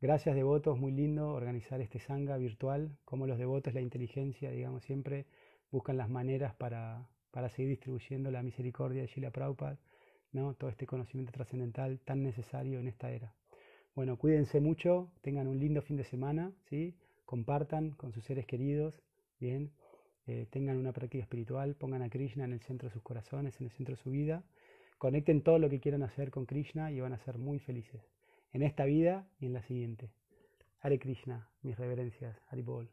Gracias devotos, muy lindo organizar este sanga virtual, como los devotos, la inteligencia, digamos, siempre buscan las maneras para, seguir distribuyendo la misericordia de Shila Prabhupada, ¿no? todo este conocimiento trascendental tan necesario en esta era. Bueno, cuídense mucho, tengan un lindo fin de semana, ¿sí? compartan con sus seres queridos, bien, eh, tengan una práctica espiritual, pongan a Krishna en el centro de sus corazones, en el centro de su vida, conecten todo lo que quieran hacer con Krishna y van a ser muy felices en esta vida y en la siguiente. Hare Krishna, mis reverencias, Haripol.